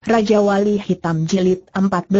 Raja Wali Hitam Jilid 14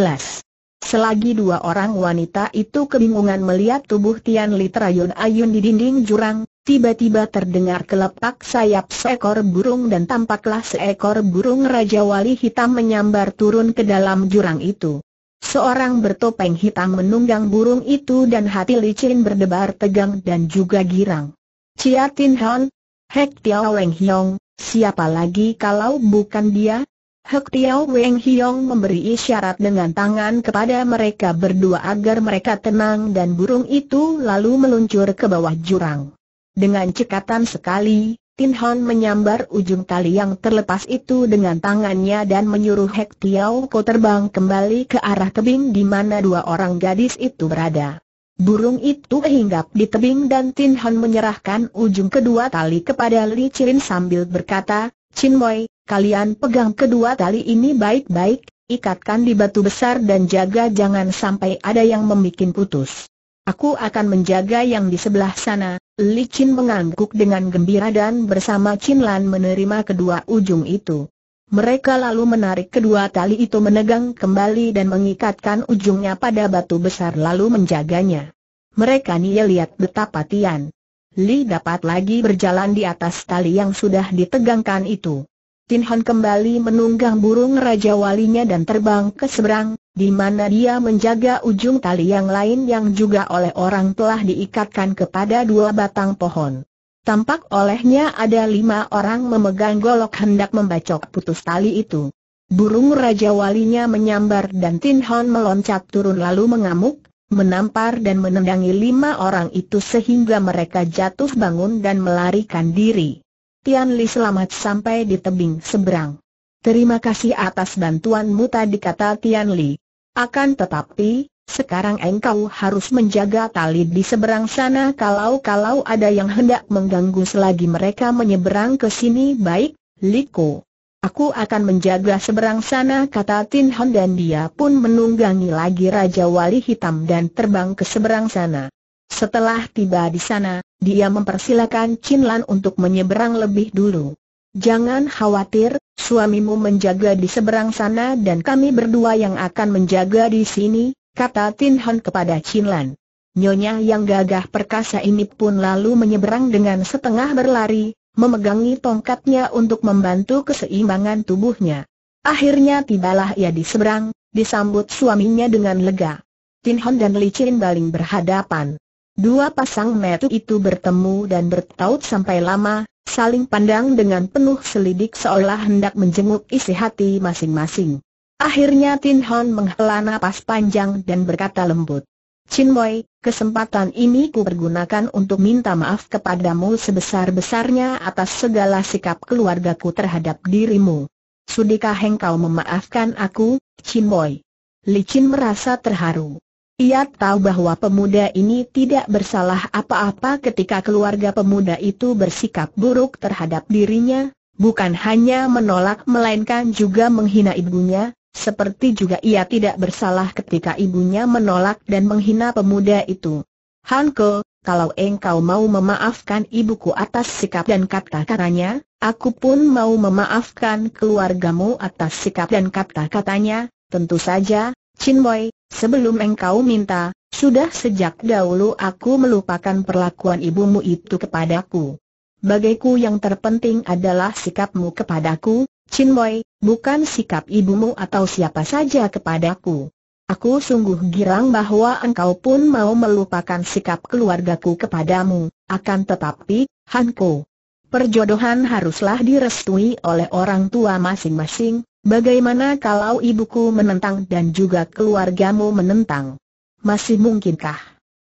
Selagi dua orang wanita itu kebingungan melihat tubuh Tian Li terayun-ayun di dinding jurang, tiba-tiba terdengar kelepak sayap seekor burung dan tampaklah seekor burung Raja Wali Hitam menyambar turun ke dalam jurang itu. Seorang bertopeng hitam menunggang burung itu dan hati Li licin berdebar tegang dan juga girang. Chia Tin Hon, Hek Tiao Weng Hiong, siapa lagi kalau bukan dia? Hek Tiao Weng Hiong memberi isyarat dengan tangan kepada mereka berdua agar mereka tenang dan burung itu lalu meluncur ke bawah jurang. Dengan cekatan sekali, Tin Hon menyambar ujung tali yang terlepas itu dengan tangannya dan menyuruh Hek Tiao Ko terbang kembali ke arah tebing di mana dua orang gadis itu berada. Burung itu hinggap di tebing dan Tin Hon menyerahkan ujung kedua tali kepada Li Cirin sambil berkata, Chin Moi, kalian pegang kedua tali ini baik-baik, ikatkan di batu besar dan jaga jangan sampai ada yang membuat putus. Aku akan menjaga yang di sebelah sana, Li Chin mengangguk dengan gembira dan bersama Chin Lan menerima kedua ujung itu. Mereka lalu menarik kedua tali itu menegang kembali dan mengikatkan ujungnya pada batu besar lalu menjaganya. Mereka nia lihat betapa Tian Li dapat lagi berjalan di atas tali yang sudah ditegangkan itu. Tin Han kembali menunggang burung Raja Walinya dan terbang ke seberang, di mana dia menjaga ujung tali yang lain yang juga oleh orang telah diikatkan kepada dua batang pohon. Tampak olehnya ada lima orang memegang golok hendak membacok putus tali itu. Burung Raja Walinya menyambar dan Tin Hon meloncat turun lalu mengamuk, menampar dan menendangi lima orang itu sehingga mereka jatuh bangun dan melarikan diri. Tian Li selamat sampai di tebing seberang. Terima kasih atas bantuanmu tadi kata Tian Li. Akan tetapi, sekarang engkau harus menjaga tali di seberang sana kalau-kalau ada yang hendak mengganggu selagi mereka menyeberang ke sini baik, Liko. Aku akan menjaga seberang sana kata Tin Han dan dia pun menunggangi lagi Raja Wali Hitam dan terbang ke seberang sana. Setelah tiba di sana, dia mempersilakan Chin Lan untuk menyeberang lebih dulu. Jangan khawatir, suamimu menjaga di seberang sana dan kami berdua yang akan menjaga di sini, kata Tin Han kepada Chin Lan. Nyonya yang gagah perkasa ini pun lalu menyeberang dengan setengah berlari, memegangi tongkatnya untuk membantu keseimbangan tubuhnya. Akhirnya tibalah ia di seberang, disambut suaminya dengan lega. Tin Hon dan Li Chin baling berhadapan. Dua pasang metu itu bertemu dan bertaut sampai lama, saling pandang dengan penuh selidik seolah hendak menjenguk isi hati masing-masing. Akhirnya Tin Hon menghela nafas panjang dan berkata lembut. Chin Boy, kesempatan ini ku pergunakan untuk minta maaf kepadamu sebesar-besarnya atas segala sikap keluargaku terhadap dirimu. Sudikah engkau memaafkan aku, Chin Boy? Li Chin merasa terharu. Ia tahu bahwa pemuda ini tidak bersalah apa-apa ketika keluarga pemuda itu bersikap buruk terhadap dirinya, bukan hanya menolak melainkan juga menghina ibunya, seperti juga ia tidak bersalah ketika ibunya menolak dan menghina pemuda itu. Hanko, kalau engkau mau memaafkan ibuku atas sikap dan kata-katanya, aku pun mau memaafkan keluargamu atas sikap dan kata-katanya, tentu saja, Chin Boy, sebelum engkau minta, sudah sejak dahulu aku melupakan perlakuan ibumu itu kepadaku. Bagiku yang terpenting adalah sikapmu kepadaku, Chin Boy, bukan sikap ibumu atau siapa saja kepadaku. Aku sungguh girang bahwa engkau pun mau melupakan sikap keluargaku kepadamu, akan tetapi, Hanko. Perjodohan haruslah direstui oleh orang tua masing-masing, Bagaimana kalau ibuku menentang dan juga keluargamu menentang? Masih mungkinkah?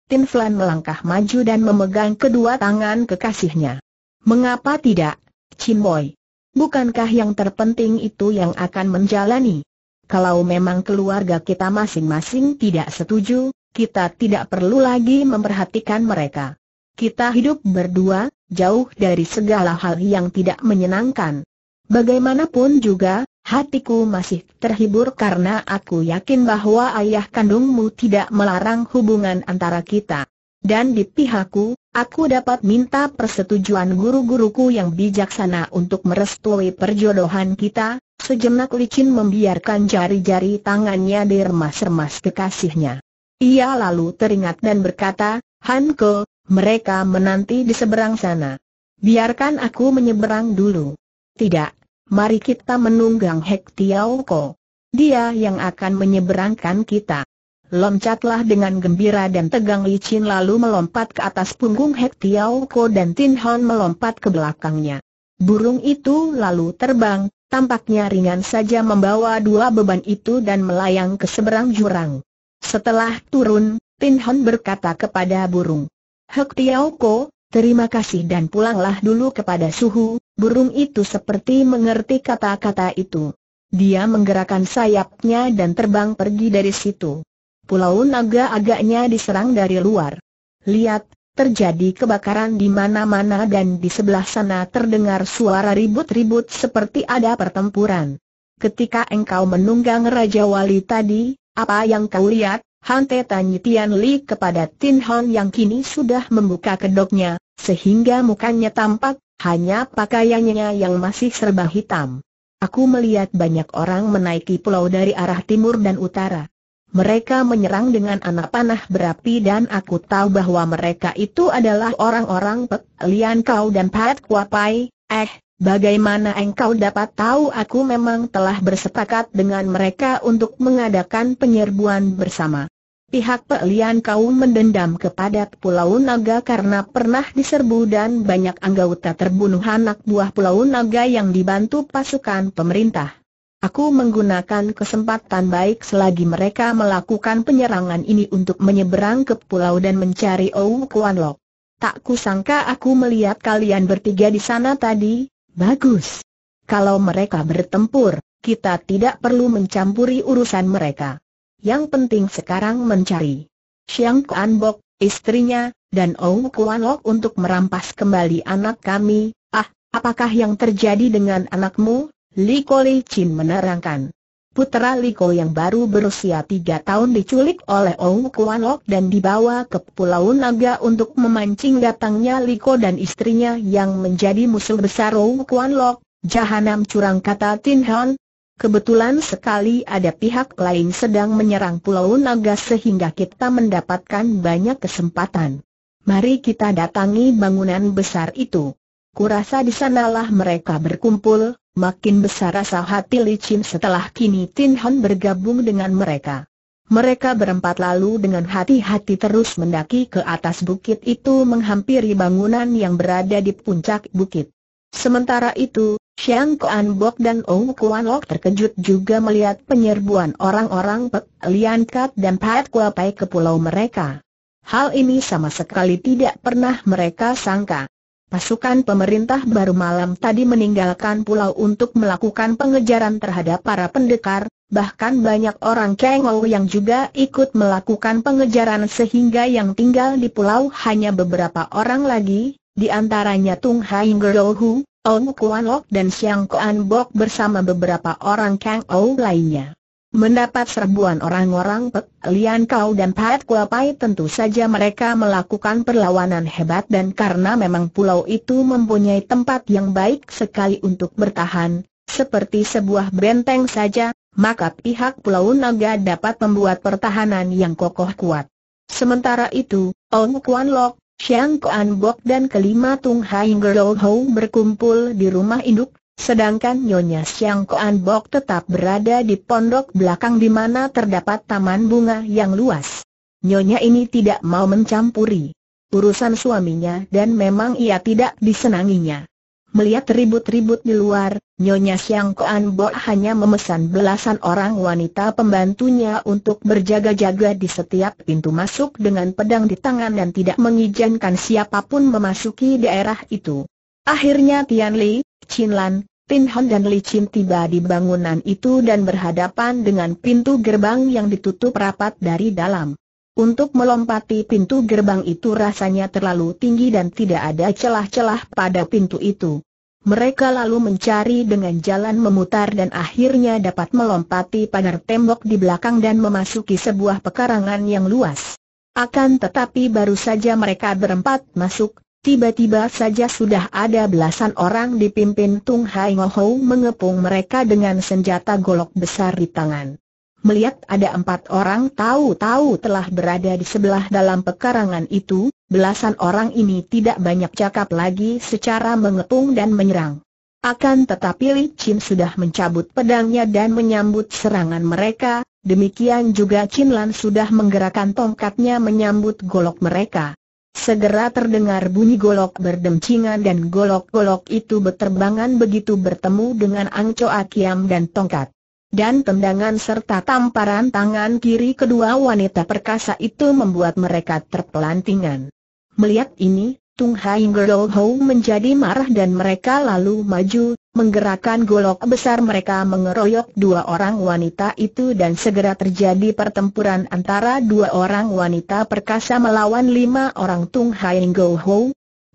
Tin Flan melangkah maju dan memegang kedua tangan kekasihnya. Mengapa tidak, Chin Boy? Bukankah yang terpenting itu yang akan menjalani? Kalau memang keluarga kita masing-masing tidak setuju, kita tidak perlu lagi memperhatikan mereka. Kita hidup berdua, jauh dari segala hal yang tidak menyenangkan. Bagaimanapun juga, Hatiku masih terhibur karena aku yakin bahwa ayah kandungmu tidak melarang hubungan antara kita. Dan di pihakku, aku dapat minta persetujuan guru-guruku yang bijaksana untuk merestui perjodohan kita. Sejenak licin membiarkan jari-jari tangannya diremas-remas kekasihnya. Ia lalu teringat dan berkata, Hanko, mereka menanti di seberang sana. Biarkan aku menyeberang dulu. Tidak, mari kita menunggang Hek Tiao Ko. Dia yang akan menyeberangkan kita. Loncatlah dengan gembira dan tegang Li Chin lalu melompat ke atas punggung Hek Tiao Ko dan Tin Hon melompat ke belakangnya. Burung itu lalu terbang, tampaknya ringan saja membawa dua beban itu dan melayang ke seberang jurang. Setelah turun, Tin Hon berkata kepada burung, Hek Tiao Ko, terima kasih dan pulanglah dulu kepada suhu, Burung itu seperti mengerti kata-kata itu. Dia menggerakkan sayapnya dan terbang pergi dari situ. Pulau Naga agaknya diserang dari luar. Lihat, terjadi kebakaran di mana-mana dan di sebelah sana terdengar suara ribut-ribut seperti ada pertempuran. Ketika engkau menunggang Raja Wali tadi, apa yang kau lihat? Hante tanya Tian Li kepada Tin Hon yang kini sudah membuka kedoknya, sehingga mukanya tampak hanya pakaiannya yang masih serba hitam. Aku melihat banyak orang menaiki pulau dari arah timur dan utara. Mereka menyerang dengan anak panah berapi dan aku tahu bahwa mereka itu adalah orang-orang Pek Lian Kau dan Pat Kuapai. Eh, bagaimana engkau dapat tahu aku memang telah bersepakat dengan mereka untuk mengadakan penyerbuan bersama? Pihak Pelian Kau mendendam kepada Pulau Naga karena pernah diserbu dan banyak anggota terbunuh anak buah Pulau Naga yang dibantu pasukan pemerintah. Aku menggunakan kesempatan baik selagi mereka melakukan penyerangan ini untuk menyeberang ke pulau dan mencari Ou Kuan Lok. Tak kusangka aku melihat kalian bertiga di sana tadi, bagus. Kalau mereka bertempur, kita tidak perlu mencampuri urusan mereka yang penting sekarang mencari Xiang Kuan Bok, istrinya, dan Ong Kuan Lok untuk merampas kembali anak kami. Ah, apakah yang terjadi dengan anakmu? Li Li Chin menerangkan. Putra Li Kole yang baru berusia tiga tahun diculik oleh Ong Kuan Lok dan dibawa ke Pulau Naga untuk memancing datangnya Li Kole dan istrinya yang menjadi musuh besar Ong Kuan Lok, Jahanam curang kata Tin Hon, Kebetulan sekali ada pihak lain sedang menyerang Pulau Naga sehingga kita mendapatkan banyak kesempatan. Mari kita datangi bangunan besar itu. Kurasa di sanalah mereka berkumpul, makin besar rasa hati licin setelah kini Tin Hon bergabung dengan mereka. Mereka berempat lalu dengan hati-hati terus mendaki ke atas bukit itu menghampiri bangunan yang berada di puncak bukit. Sementara itu, Xiang Kuan Bok dan Ong Kuan Lok terkejut juga melihat penyerbuan orang-orang Pek Lian Kat dan Pat Kua Pai ke pulau mereka. Hal ini sama sekali tidak pernah mereka sangka. Pasukan pemerintah baru malam tadi meninggalkan pulau untuk melakukan pengejaran terhadap para pendekar, bahkan banyak orang Kengou yang juga ikut melakukan pengejaran sehingga yang tinggal di pulau hanya beberapa orang lagi, di antaranya Tung Hai Ngerohu, Ong Kuan Lok dan Siang Kuan Bok bersama beberapa orang Kang Ou lainnya. Mendapat serbuan orang-orang Pek Lian Kau dan Pat Kua Pai tentu saja mereka melakukan perlawanan hebat dan karena memang pulau itu mempunyai tempat yang baik sekali untuk bertahan, seperti sebuah benteng saja, maka pihak Pulau Naga dapat membuat pertahanan yang kokoh kuat. Sementara itu, Ong Kuan Lok Xiang Kuan dan kelima Tung Hai Gerou berkumpul di rumah induk, sedangkan Nyonya Xiang Kuan tetap berada di pondok belakang di mana terdapat taman bunga yang luas. Nyonya ini tidak mau mencampuri urusan suaminya dan memang ia tidak disenanginya. Melihat ribut-ribut di luar, Nyonya Siang Koan Bo hanya memesan belasan orang wanita pembantunya untuk berjaga-jaga di setiap pintu masuk dengan pedang di tangan dan tidak mengizinkan siapapun memasuki daerah itu. Akhirnya Tian Li, Qin Lan, Tin Hon dan Li Chin tiba di bangunan itu dan berhadapan dengan pintu gerbang yang ditutup rapat dari dalam. Untuk melompati pintu gerbang itu rasanya terlalu tinggi dan tidak ada celah-celah pada pintu itu. Mereka lalu mencari dengan jalan memutar dan akhirnya dapat melompati pagar tembok di belakang dan memasuki sebuah pekarangan yang luas. Akan tetapi baru saja mereka berempat masuk, tiba-tiba saja sudah ada belasan orang dipimpin Tung Hai Hou mengepung mereka dengan senjata golok besar di tangan melihat ada empat orang tahu-tahu telah berada di sebelah dalam pekarangan itu, belasan orang ini tidak banyak cakap lagi secara mengepung dan menyerang. Akan tetapi Li Chin sudah mencabut pedangnya dan menyambut serangan mereka, demikian juga Chin Lan sudah menggerakkan tongkatnya menyambut golok mereka. Segera terdengar bunyi golok berdemcingan dan golok-golok itu berterbangan begitu bertemu dengan Angco Akiam dan tongkat dan tendangan serta tamparan tangan kiri kedua wanita perkasa itu membuat mereka terpelantingan. Melihat ini, Tung Hai Gerol Ho menjadi marah dan mereka lalu maju, menggerakkan golok besar mereka mengeroyok dua orang wanita itu dan segera terjadi pertempuran antara dua orang wanita perkasa melawan lima orang Tung Hai Gerol Ho,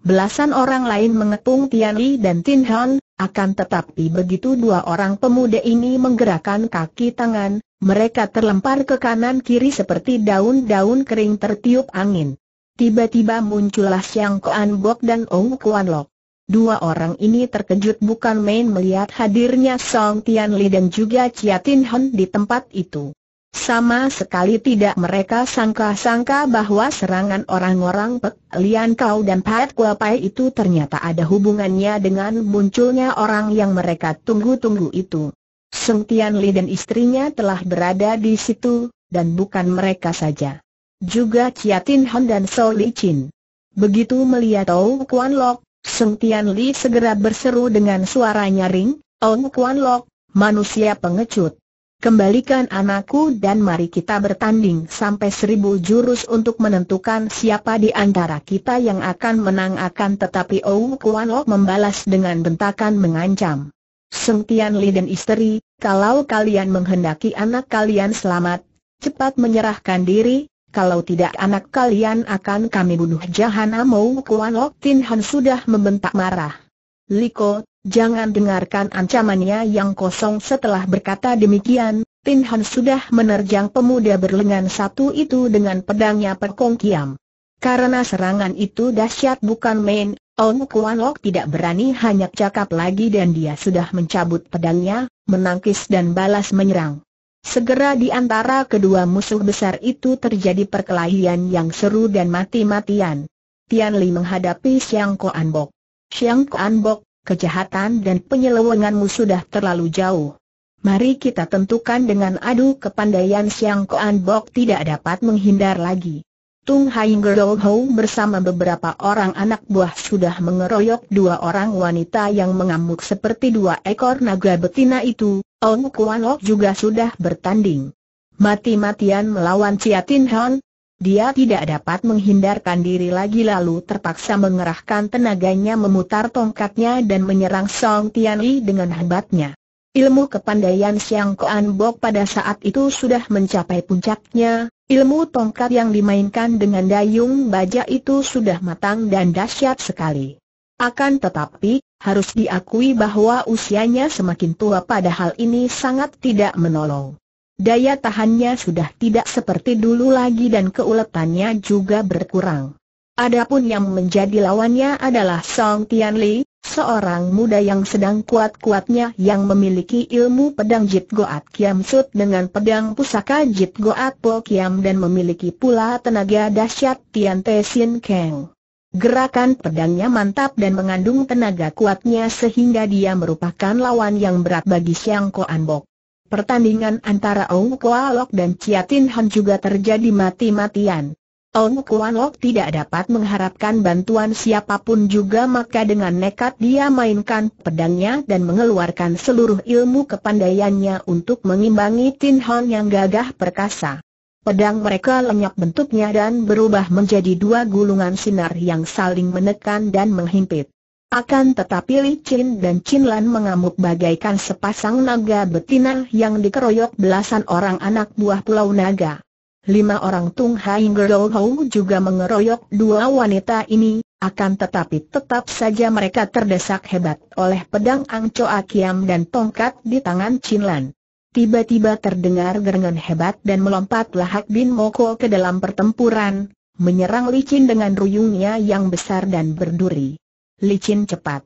Belasan orang lain mengepung Tian Li dan Tin Han, akan tetapi begitu dua orang pemuda ini menggerakkan kaki tangan, mereka terlempar ke kanan-kiri seperti daun-daun kering tertiup angin. Tiba-tiba muncullah Siang Kuan Bok dan Ong Kuan Lok. Dua orang ini terkejut bukan main melihat hadirnya Song Tian Li dan juga Chia Tin Han di tempat itu. Sama sekali tidak mereka sangka-sangka bahwa serangan orang-orang Pek Lian Kau dan Pat Kua itu ternyata ada hubungannya dengan munculnya orang yang mereka tunggu-tunggu itu. Seng Tian Li dan istrinya telah berada di situ, dan bukan mereka saja. Juga Chia Tin Hon dan So Li Chin. Begitu melihat Ong Kuan Lok, Seng Tian Li segera berseru dengan suara nyaring, Ong Kuan Lok, manusia pengecut. Kembalikan anakku dan mari kita bertanding sampai seribu jurus untuk menentukan siapa di antara kita yang akan menang akan tetapi Ou Kuan Lok membalas dengan bentakan mengancam. Seng Tian Li dan istri, kalau kalian menghendaki anak kalian selamat, cepat menyerahkan diri, kalau tidak anak kalian akan kami bunuh Jahanam Ou Kuan Lok Tin Han sudah membentak marah. Liko, Jangan dengarkan ancamannya yang kosong setelah berkata demikian, Tin Han sudah menerjang pemuda berlengan satu itu dengan pedangnya Perkong Kiam. Karena serangan itu dahsyat bukan main, Ong Kuan Lok tidak berani hanya cakap lagi dan dia sudah mencabut pedangnya, menangkis dan balas menyerang. Segera di antara kedua musuh besar itu terjadi perkelahian yang seru dan mati-matian. Tian Li menghadapi Xiang Koan Bok. Xiang Koan Bok, kejahatan dan penyelewenganmu sudah terlalu jauh. Mari kita tentukan dengan adu kepandaian Siang Koan Bok tidak dapat menghindar lagi. Tung Haing Gerdo Ho bersama beberapa orang anak buah sudah mengeroyok dua orang wanita yang mengamuk seperti dua ekor naga betina itu, Ong Kuan Lok juga sudah bertanding. Mati-matian melawan Chia Tin Hon, dia tidak dapat menghindarkan diri lagi lalu terpaksa mengerahkan tenaganya memutar tongkatnya dan menyerang Song Tianli dengan hebatnya. Ilmu kepandaian Siang Koan Bok pada saat itu sudah mencapai puncaknya, ilmu tongkat yang dimainkan dengan dayung baja itu sudah matang dan dahsyat sekali. Akan tetapi, harus diakui bahwa usianya semakin tua padahal ini sangat tidak menolong. Daya tahannya sudah tidak seperti dulu lagi dan keuletannya juga berkurang. Adapun yang menjadi lawannya adalah Song Tianli, seorang muda yang sedang kuat-kuatnya yang memiliki ilmu pedang Jit Goat Kiam Sut dengan pedang pusaka Jit Goat Po Kiam dan memiliki pula tenaga dahsyat Tian Te Sin Kang. Gerakan pedangnya mantap dan mengandung tenaga kuatnya sehingga dia merupakan lawan yang berat bagi Siang Koan Bok. Pertandingan antara Ong Kua Lok dan Chiatin Han juga terjadi mati-matian. Ong Kuan tidak dapat mengharapkan bantuan siapapun juga maka dengan nekat dia mainkan pedangnya dan mengeluarkan seluruh ilmu kepandaiannya untuk mengimbangi Tin Han yang gagah perkasa. Pedang mereka lenyap bentuknya dan berubah menjadi dua gulungan sinar yang saling menekan dan menghimpit. Akan tetapi Li Chin dan Chin Lan mengamuk bagaikan sepasang naga betina yang dikeroyok belasan orang anak buah pulau naga. Lima orang Tung Hai Gerdo Hou juga mengeroyok dua wanita ini, akan tetapi tetap saja mereka terdesak hebat oleh pedang Ang Choa Kiam dan tongkat di tangan Chin Lan. Tiba-tiba terdengar gerengan hebat dan melompatlah Hak Bin Moko ke dalam pertempuran, menyerang licin dengan ruyungnya yang besar dan berduri licin cepat.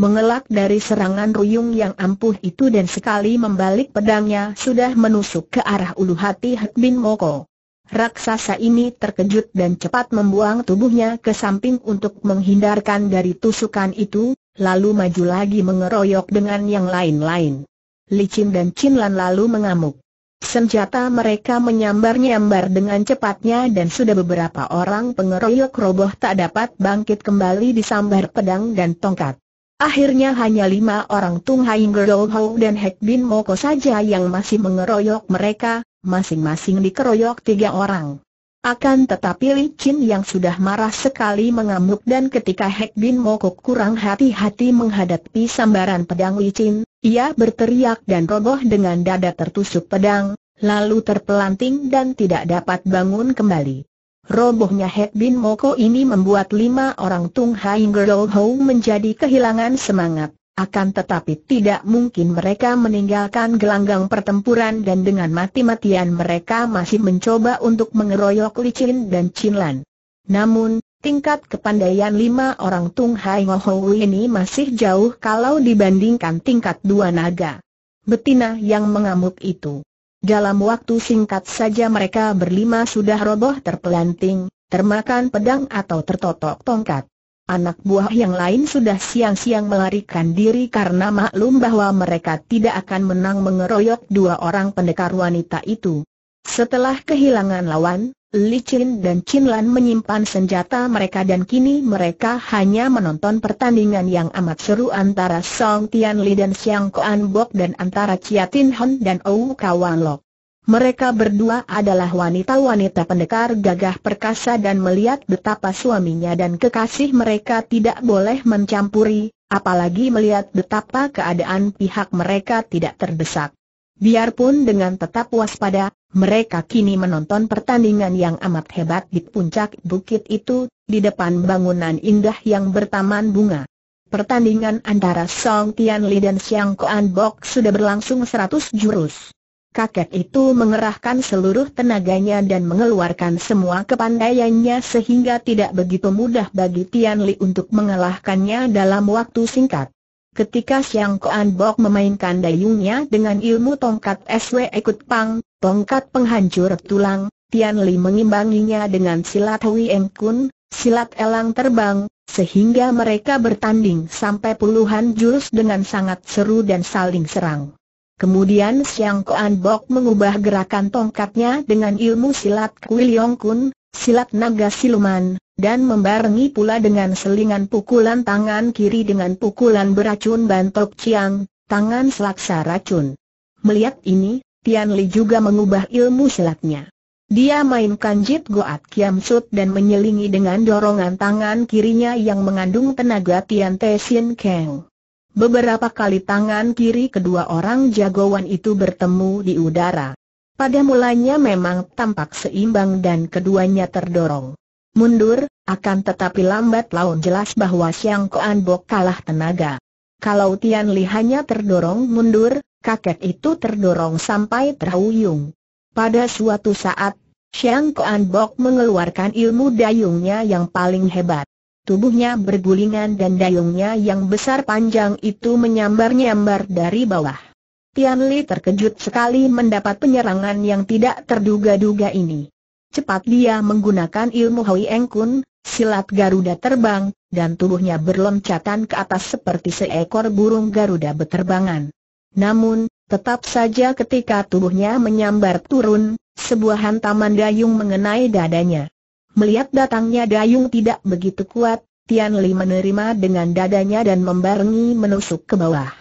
Mengelak dari serangan ruyung yang ampuh itu dan sekali membalik pedangnya sudah menusuk ke arah ulu hati Hek Bin Moko. Raksasa ini terkejut dan cepat membuang tubuhnya ke samping untuk menghindarkan dari tusukan itu, lalu maju lagi mengeroyok dengan yang lain-lain. Licin dan Chin lalu mengamuk. Senjata mereka menyambar-nyambar dengan cepatnya dan sudah beberapa orang pengeroyok roboh tak dapat bangkit kembali disambar pedang dan tongkat. Akhirnya hanya lima orang Tung Hai Gerol Hou dan Hek Bin Moko saja yang masih mengeroyok mereka, masing-masing dikeroyok tiga orang. Akan tetapi Li Chin yang sudah marah sekali mengamuk dan ketika Hek Bin Moko kurang hati-hati menghadapi sambaran pedang Li Chin, ia berteriak dan roboh dengan dada tertusuk pedang, lalu terpelanting dan tidak dapat bangun kembali. Robohnya Het Bin Moko ini membuat lima orang Tung Hai Gerol Ho menjadi kehilangan semangat. Akan tetapi tidak mungkin mereka meninggalkan gelanggang pertempuran dan dengan mati-matian mereka masih mencoba untuk mengeroyok Licin dan Chinlan. Namun, Tingkat kepandaian lima orang Tung Hai Ngohou ini masih jauh kalau dibandingkan tingkat dua naga. Betina yang mengamuk itu. Dalam waktu singkat saja mereka berlima sudah roboh terpelanting, termakan pedang atau tertotok tongkat. Anak buah yang lain sudah siang-siang melarikan diri karena maklum bahwa mereka tidak akan menang mengeroyok dua orang pendekar wanita itu. Setelah kehilangan lawan, Licin dan Chinlan menyimpan senjata mereka dan kini mereka hanya menonton pertandingan yang amat seru antara Song Tianli dan Xiang Kuan Bok dan antara Chia Tin Hon dan Ou Kawan Lok. Mereka berdua adalah wanita-wanita pendekar gagah perkasa dan melihat betapa suaminya dan kekasih mereka tidak boleh mencampuri, apalagi melihat betapa keadaan pihak mereka tidak terdesak. Biarpun dengan tetap waspada, mereka kini menonton pertandingan yang amat hebat di puncak bukit itu, di depan bangunan indah yang bertaman bunga. Pertandingan antara Song Tianli dan Xiang Kuan Bok sudah berlangsung seratus jurus. Kakek itu mengerahkan seluruh tenaganya dan mengeluarkan semua kepandaiannya sehingga tidak begitu mudah bagi Tianli untuk mengalahkannya dalam waktu singkat. Ketika Siang Koan Bok memainkan dayungnya dengan ilmu tongkat SW ikut pang, tongkat penghancur tulang, Tian Li mengimbanginya dengan silat Hui Eng Kun, silat elang terbang, sehingga mereka bertanding sampai puluhan jurus dengan sangat seru dan saling serang. Kemudian Siang Koan Bok mengubah gerakan tongkatnya dengan ilmu silat Kui Leong Kun, silat naga siluman, dan membarengi pula dengan selingan pukulan tangan kiri dengan pukulan beracun bantok ciang, tangan selaksa racun. Melihat ini, Tian Li juga mengubah ilmu silatnya. Dia mainkan Jit Goat Kiam Sut dan menyelingi dengan dorongan tangan kirinya yang mengandung tenaga Tian Te Sin Kang. Beberapa kali tangan kiri kedua orang jagoan itu bertemu di udara. Pada mulanya memang tampak seimbang dan keduanya terdorong mundur, akan tetapi lambat laun jelas bahwa Siang Koan Bok kalah tenaga. Kalau Tian Li hanya terdorong mundur, kakek itu terdorong sampai terhuyung. Pada suatu saat, Siang Koan Bok mengeluarkan ilmu dayungnya yang paling hebat. Tubuhnya bergulingan dan dayungnya yang besar panjang itu menyambar-nyambar dari bawah. Tian Li terkejut sekali mendapat penyerangan yang tidak terduga-duga ini. Cepat dia menggunakan ilmu Hui Eng Kun, silat Garuda terbang, dan tubuhnya berloncatan ke atas seperti seekor burung Garuda beterbangan. Namun, tetap saja ketika tubuhnya menyambar turun, sebuah hantaman dayung mengenai dadanya. Melihat datangnya dayung tidak begitu kuat, Tian Li menerima dengan dadanya dan membarengi menusuk ke bawah.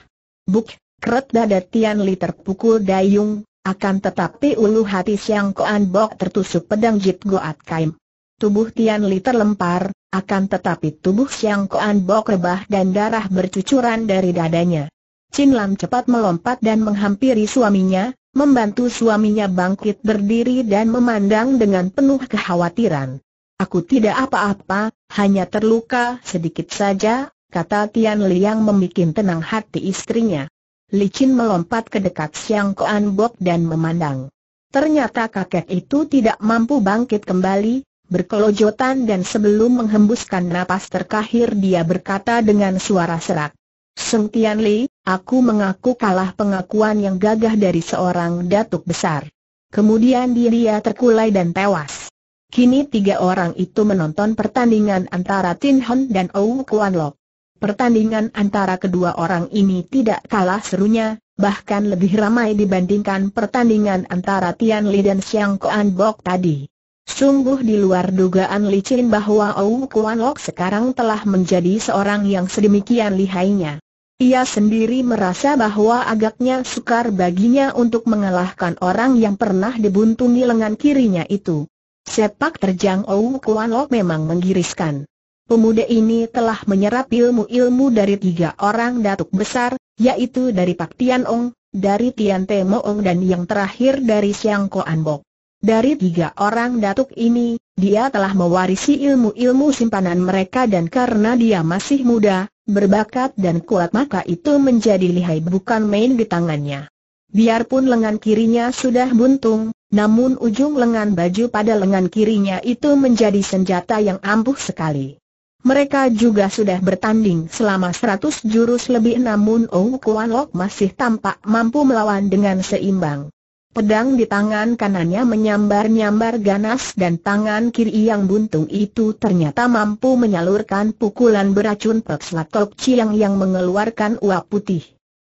Buk, keret dada Tian Li terpukul dayung, akan tetapi ulu hati Siang Koan Bok tertusuk pedang Jit Goat Kaim. Tubuh Tian Li terlempar, akan tetapi tubuh Siang Koan Bok rebah dan darah bercucuran dari dadanya. Chin Lam cepat melompat dan menghampiri suaminya, membantu suaminya bangkit berdiri dan memandang dengan penuh kekhawatiran. Aku tidak apa-apa, hanya terluka sedikit saja, kata Tian Li yang membuat tenang hati istrinya licin melompat ke dekat Siang Koan Bok dan memandang. Ternyata kakek itu tidak mampu bangkit kembali, berkelojotan dan sebelum menghembuskan napas terakhir dia berkata dengan suara serak. Seng Tian Li, aku mengaku kalah pengakuan yang gagah dari seorang datuk besar. Kemudian dia terkulai dan tewas. Kini tiga orang itu menonton pertandingan antara Tin Hon dan Ou Kuan Lok. Pertandingan antara kedua orang ini tidak kalah serunya, bahkan lebih ramai dibandingkan pertandingan antara Tian Li dan Xiang Kuan Bok tadi. Sungguh di luar dugaan Li Qin bahwa Ou Kuan Lok sekarang telah menjadi seorang yang sedemikian lihainya. Ia sendiri merasa bahwa agaknya sukar baginya untuk mengalahkan orang yang pernah dibuntungi lengan kirinya itu. Sepak terjang Ou Kuan Lok memang menggiriskan pemuda ini telah menyerap ilmu-ilmu dari tiga orang datuk besar, yaitu dari Pak Tian Ong, dari Tian Te Moong dan yang terakhir dari Siang An Bok. Dari tiga orang datuk ini, dia telah mewarisi ilmu-ilmu simpanan mereka dan karena dia masih muda, berbakat dan kuat maka itu menjadi lihai bukan main di tangannya. Biarpun lengan kirinya sudah buntung, namun ujung lengan baju pada lengan kirinya itu menjadi senjata yang ampuh sekali. Mereka juga sudah bertanding selama 100 jurus lebih namun Ong Kuan Lok masih tampak mampu melawan dengan seimbang. Pedang di tangan kanannya menyambar-nyambar ganas dan tangan kiri yang buntung itu ternyata mampu menyalurkan pukulan beracun Pek Slatok Chiang yang mengeluarkan uap putih.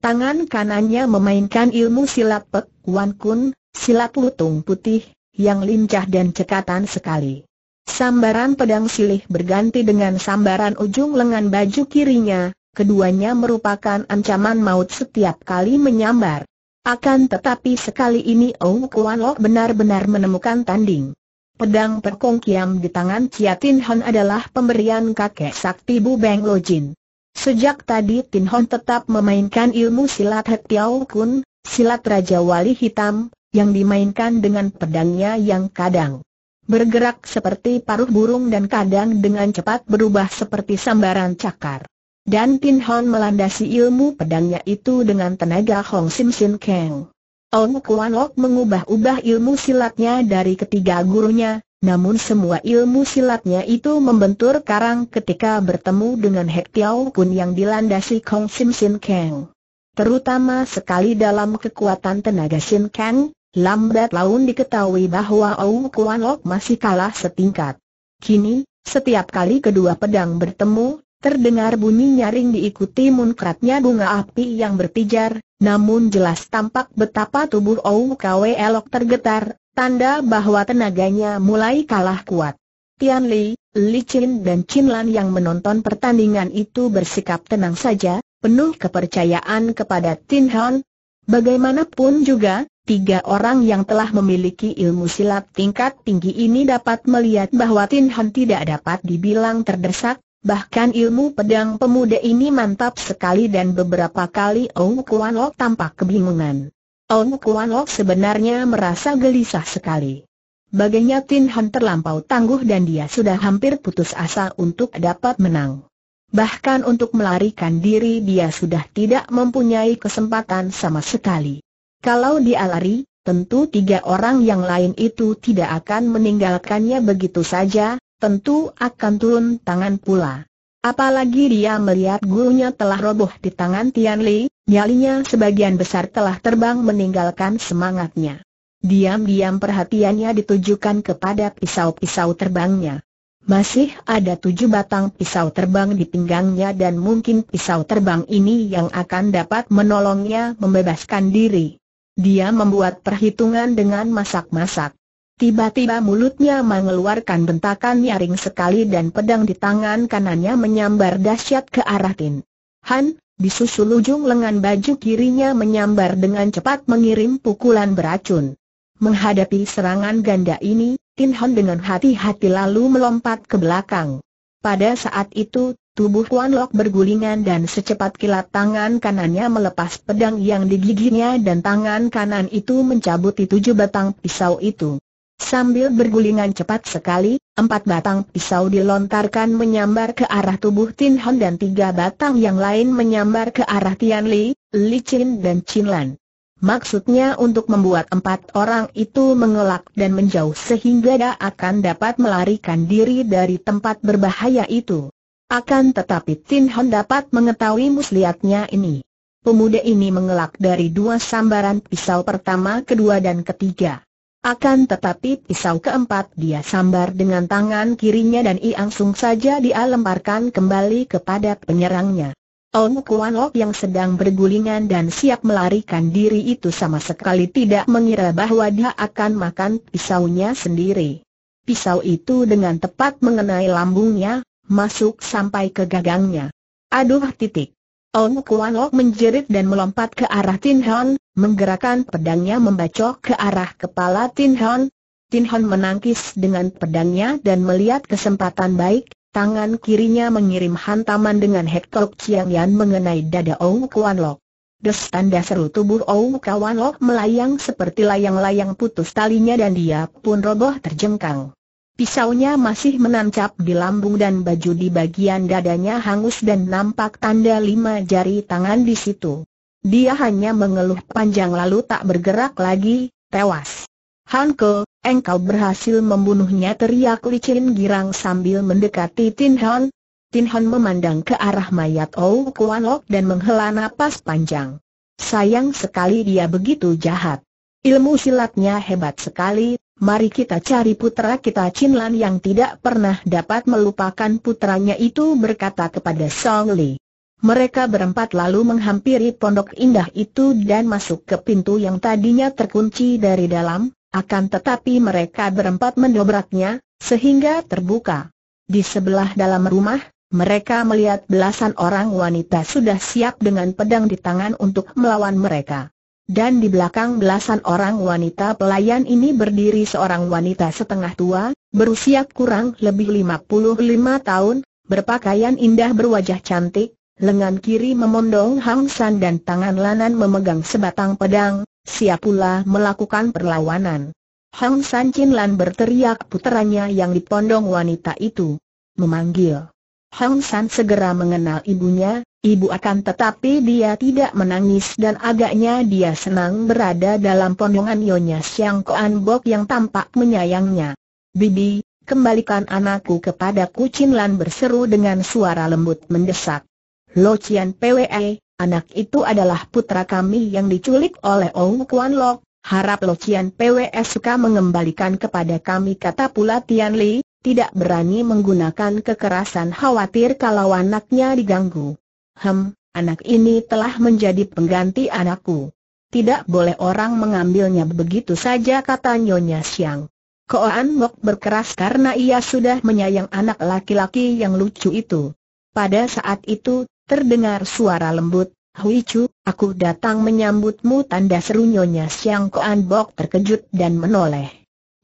Tangan kanannya memainkan ilmu silat Pek Wan Kun, silat lutung putih, yang lincah dan cekatan sekali. Sambaran pedang silih berganti dengan sambaran ujung lengan baju kirinya, keduanya merupakan ancaman maut setiap kali menyambar. Akan tetapi sekali ini Ong Kuan Lok benar-benar menemukan tanding. Pedang perkong kiam di tangan Chia Tin Hon adalah pemberian kakek sakti Bu Beng Lo Jin. Sejak tadi Tin Hon tetap memainkan ilmu silat Hek Tiao Kun, silat Raja Wali Hitam, yang dimainkan dengan pedangnya yang kadang bergerak seperti paruh burung dan kadang dengan cepat berubah seperti sambaran cakar. Dan Tin Hon melandasi ilmu pedangnya itu dengan tenaga Hong Sim Sin Kang. Ong Kuan Lok mengubah-ubah ilmu silatnya dari ketiga gurunya, namun semua ilmu silatnya itu membentur karang ketika bertemu dengan Hek Tiao Kun yang dilandasi Kong Sim Sin Kang. Terutama sekali dalam kekuatan tenaga Sin Kang, Lambat laun diketahui bahwa Ou Kuan Lok masih kalah setingkat. Kini, setiap kali kedua pedang bertemu, terdengar bunyi nyaring diikuti munkratnya bunga api yang berpijar, namun jelas tampak betapa tubuh Ou Kwe Elok tergetar, tanda bahwa tenaganya mulai kalah kuat. Tian Li, Li Qin dan Qin Lan yang menonton pertandingan itu bersikap tenang saja, penuh kepercayaan kepada Tin Hon. Bagaimanapun juga, Tiga orang yang telah memiliki ilmu silat tingkat tinggi ini dapat melihat bahwa Tin Han tidak dapat dibilang terdesak, bahkan ilmu pedang pemuda ini mantap sekali dan beberapa kali Ong Kuan Lok tampak kebingungan. Ong Kuan Lok sebenarnya merasa gelisah sekali. Baginya Tin Han terlampau tangguh dan dia sudah hampir putus asa untuk dapat menang. Bahkan untuk melarikan diri dia sudah tidak mempunyai kesempatan sama sekali. Kalau dia lari, tentu tiga orang yang lain itu tidak akan meninggalkannya begitu saja, tentu akan turun tangan pula. Apalagi dia melihat gurunya telah roboh di tangan Tian Li, nyalinya sebagian besar telah terbang meninggalkan semangatnya. Diam-diam perhatiannya ditujukan kepada pisau-pisau terbangnya. Masih ada tujuh batang pisau terbang di pinggangnya dan mungkin pisau terbang ini yang akan dapat menolongnya membebaskan diri. Dia membuat perhitungan dengan masak-masak. Tiba-tiba mulutnya mengeluarkan bentakan nyaring sekali dan pedang di tangan kanannya menyambar dahsyat ke arah Tin. Han, disusul ujung lengan baju kirinya menyambar dengan cepat mengirim pukulan beracun. Menghadapi serangan ganda ini, Tin Han dengan hati-hati lalu melompat ke belakang. Pada saat itu, Tubuh Kuan Lok bergulingan dan secepat kilat tangan kanannya melepas pedang yang digigitnya dan tangan kanan itu mencabuti tujuh batang pisau itu. Sambil bergulingan cepat sekali, empat batang pisau dilontarkan menyambar ke arah tubuh Tin Han dan tiga batang yang lain menyambar ke arah Tian Li, Li Qin dan Qin Lan. Maksudnya untuk membuat empat orang itu mengelak dan menjauh sehingga dia akan dapat melarikan diri dari tempat berbahaya itu. Akan tetapi Tin Hon dapat mengetahui muslihatnya ini. Pemuda ini mengelak dari dua sambaran pisau pertama, kedua dan ketiga. Akan tetapi pisau keempat dia sambar dengan tangan kirinya dan ia langsung saja dia lemparkan kembali kepada penyerangnya. Ong Kuan Lok yang sedang bergulingan dan siap melarikan diri itu sama sekali tidak mengira bahwa dia akan makan pisaunya sendiri. Pisau itu dengan tepat mengenai lambungnya, masuk sampai ke gagangnya. Aduh titik. Ong Kuan Lok menjerit dan melompat ke arah Tin Hon, menggerakkan pedangnya membacok ke arah kepala Tin Hon. Tin Hon menangkis dengan pedangnya dan melihat kesempatan baik, tangan kirinya mengirim hantaman dengan Hektok Chiang Yan mengenai dada Ong Kuan Lok. Des tanda seru tubuh Ong Kuan Lok melayang seperti layang-layang putus talinya dan dia pun roboh terjengkang. Pisaunya masih menancap di lambung dan baju di bagian dadanya hangus dan nampak tanda lima jari tangan di situ. Dia hanya mengeluh panjang lalu tak bergerak lagi, tewas. Hanke, engkau berhasil membunuhnya teriak licin girang sambil mendekati Tin Hon. Tin Hon memandang ke arah mayat Ou Kuan Lok dan menghela napas panjang. Sayang sekali dia begitu jahat. Ilmu silatnya hebat sekali, Mari kita cari putra kita Chin yang tidak pernah dapat melupakan putranya itu berkata kepada Song Li. Mereka berempat lalu menghampiri pondok indah itu dan masuk ke pintu yang tadinya terkunci dari dalam, akan tetapi mereka berempat mendobraknya, sehingga terbuka. Di sebelah dalam rumah, mereka melihat belasan orang wanita sudah siap dengan pedang di tangan untuk melawan mereka dan di belakang belasan orang wanita pelayan ini berdiri seorang wanita setengah tua, berusia kurang lebih 55 tahun, berpakaian indah berwajah cantik, lengan kiri memondong Hang San dan tangan lanan memegang sebatang pedang, siap pula melakukan perlawanan. Hang San Chin Lan berteriak puteranya yang dipondong wanita itu. Memanggil. Hang San segera mengenal ibunya, ibu akan tetapi dia tidak menangis dan agaknya dia senang berada dalam pondongan Nyonya Siang Koan Bok yang tampak menyayangnya. Bibi, kembalikan anakku kepada Kucin Lan berseru dengan suara lembut mendesak. Lo Cian PWE, anak itu adalah putra kami yang diculik oleh Ong Kuan Lok. Harap Lo Cian PWE suka mengembalikan kepada kami kata pula Tian Li, tidak berani menggunakan kekerasan khawatir kalau anaknya diganggu. Hem, anak ini telah menjadi pengganti anakku. Tidak boleh orang mengambilnya begitu saja kata Nyonya Siang. Koan Ngok berkeras karena ia sudah menyayang anak laki-laki yang lucu itu. Pada saat itu, terdengar suara lembut, Hui Chu, aku datang menyambutmu tanda seru Nyonya Siang Koan Bok terkejut dan menoleh.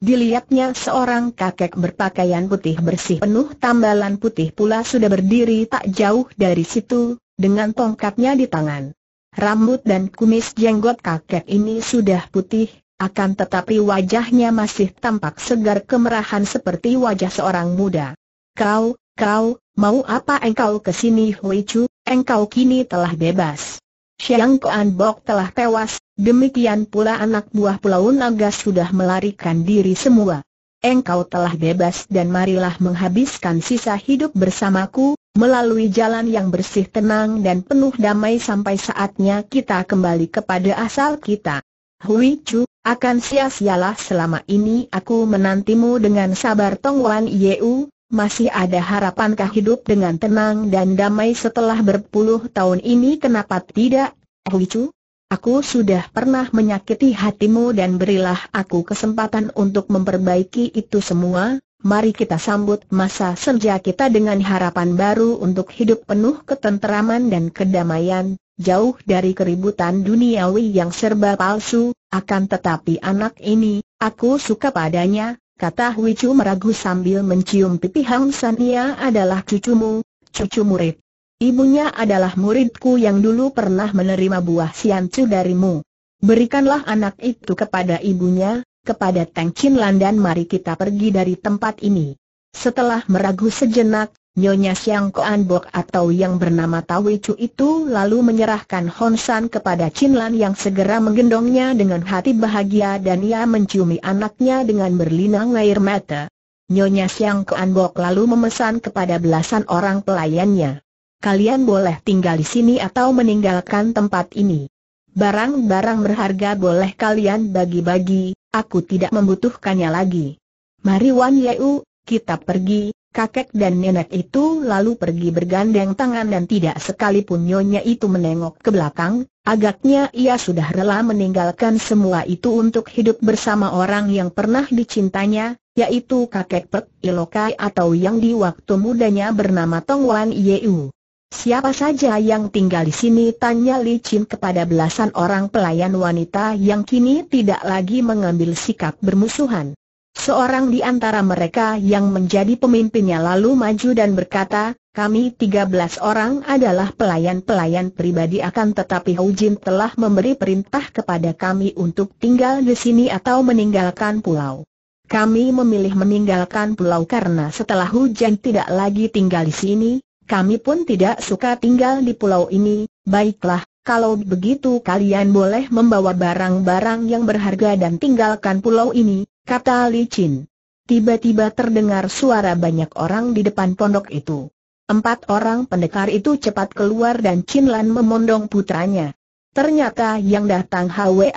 Dilihatnya seorang kakek berpakaian putih bersih penuh tambalan putih pula sudah berdiri tak jauh dari situ, dengan tongkatnya di tangan. Rambut dan kumis jenggot kakek ini sudah putih, akan tetapi wajahnya masih tampak segar kemerahan seperti wajah seorang muda. Kau, kau, mau apa engkau ke sini Hui Chu, engkau kini telah bebas. Siang Kuan Bok telah tewas, demikian pula anak buah Pulau Naga sudah melarikan diri semua engkau telah bebas dan marilah menghabiskan sisa hidup bersamaku, melalui jalan yang bersih tenang dan penuh damai sampai saatnya kita kembali kepada asal kita. Hui Chu, akan sia-sialah selama ini aku menantimu dengan sabar Tong Wan Yeu, masih ada harapankah hidup dengan tenang dan damai setelah berpuluh tahun ini kenapa tidak? Hui Chu, Aku sudah pernah menyakiti hatimu dan berilah aku kesempatan untuk memperbaiki itu semua, mari kita sambut masa senja kita dengan harapan baru untuk hidup penuh ketenteraman dan kedamaian, jauh dari keributan duniawi yang serba palsu, akan tetapi anak ini, aku suka padanya, kata Hui Chu meragu sambil mencium pipi Hang San ia adalah cucumu, cucu murid. Ibunya adalah muridku yang dulu pernah menerima buah siancu darimu. Berikanlah anak itu kepada ibunya, kepada Teng Chin Lan dan mari kita pergi dari tempat ini. Setelah meragu sejenak, Nyonya Siang Koan Bok atau yang bernama Tawi Chu itu lalu menyerahkan Hon San kepada Chin Lan yang segera menggendongnya dengan hati bahagia dan ia menciumi anaknya dengan berlinang air mata. Nyonya Siang Koan Bok lalu memesan kepada belasan orang pelayannya kalian boleh tinggal di sini atau meninggalkan tempat ini. Barang-barang berharga boleh kalian bagi-bagi, aku tidak membutuhkannya lagi. Mari Wan Yeu, kita pergi, kakek dan nenek itu lalu pergi bergandeng tangan dan tidak sekalipun nyonya itu menengok ke belakang, agaknya ia sudah rela meninggalkan semua itu untuk hidup bersama orang yang pernah dicintanya, yaitu kakek Pek Ilokai atau yang di waktu mudanya bernama Tong Wan Yeu. Siapa saja yang tinggal di sini? Tanya Li Chin kepada belasan orang pelayan wanita yang kini tidak lagi mengambil sikap bermusuhan. Seorang di antara mereka yang menjadi pemimpinnya lalu maju dan berkata, kami 13 orang adalah pelayan-pelayan pribadi akan tetapi Hou Jin telah memberi perintah kepada kami untuk tinggal di sini atau meninggalkan pulau. Kami memilih meninggalkan pulau karena setelah hujan tidak lagi tinggal di sini, kami pun tidak suka tinggal di pulau ini, baiklah, kalau begitu kalian boleh membawa barang-barang yang berharga dan tinggalkan pulau ini, kata Li Chin. Tiba-tiba terdengar suara banyak orang di depan pondok itu. Empat orang pendekar itu cepat keluar dan Chin Lan memondong putranya. Ternyata yang datang Hwa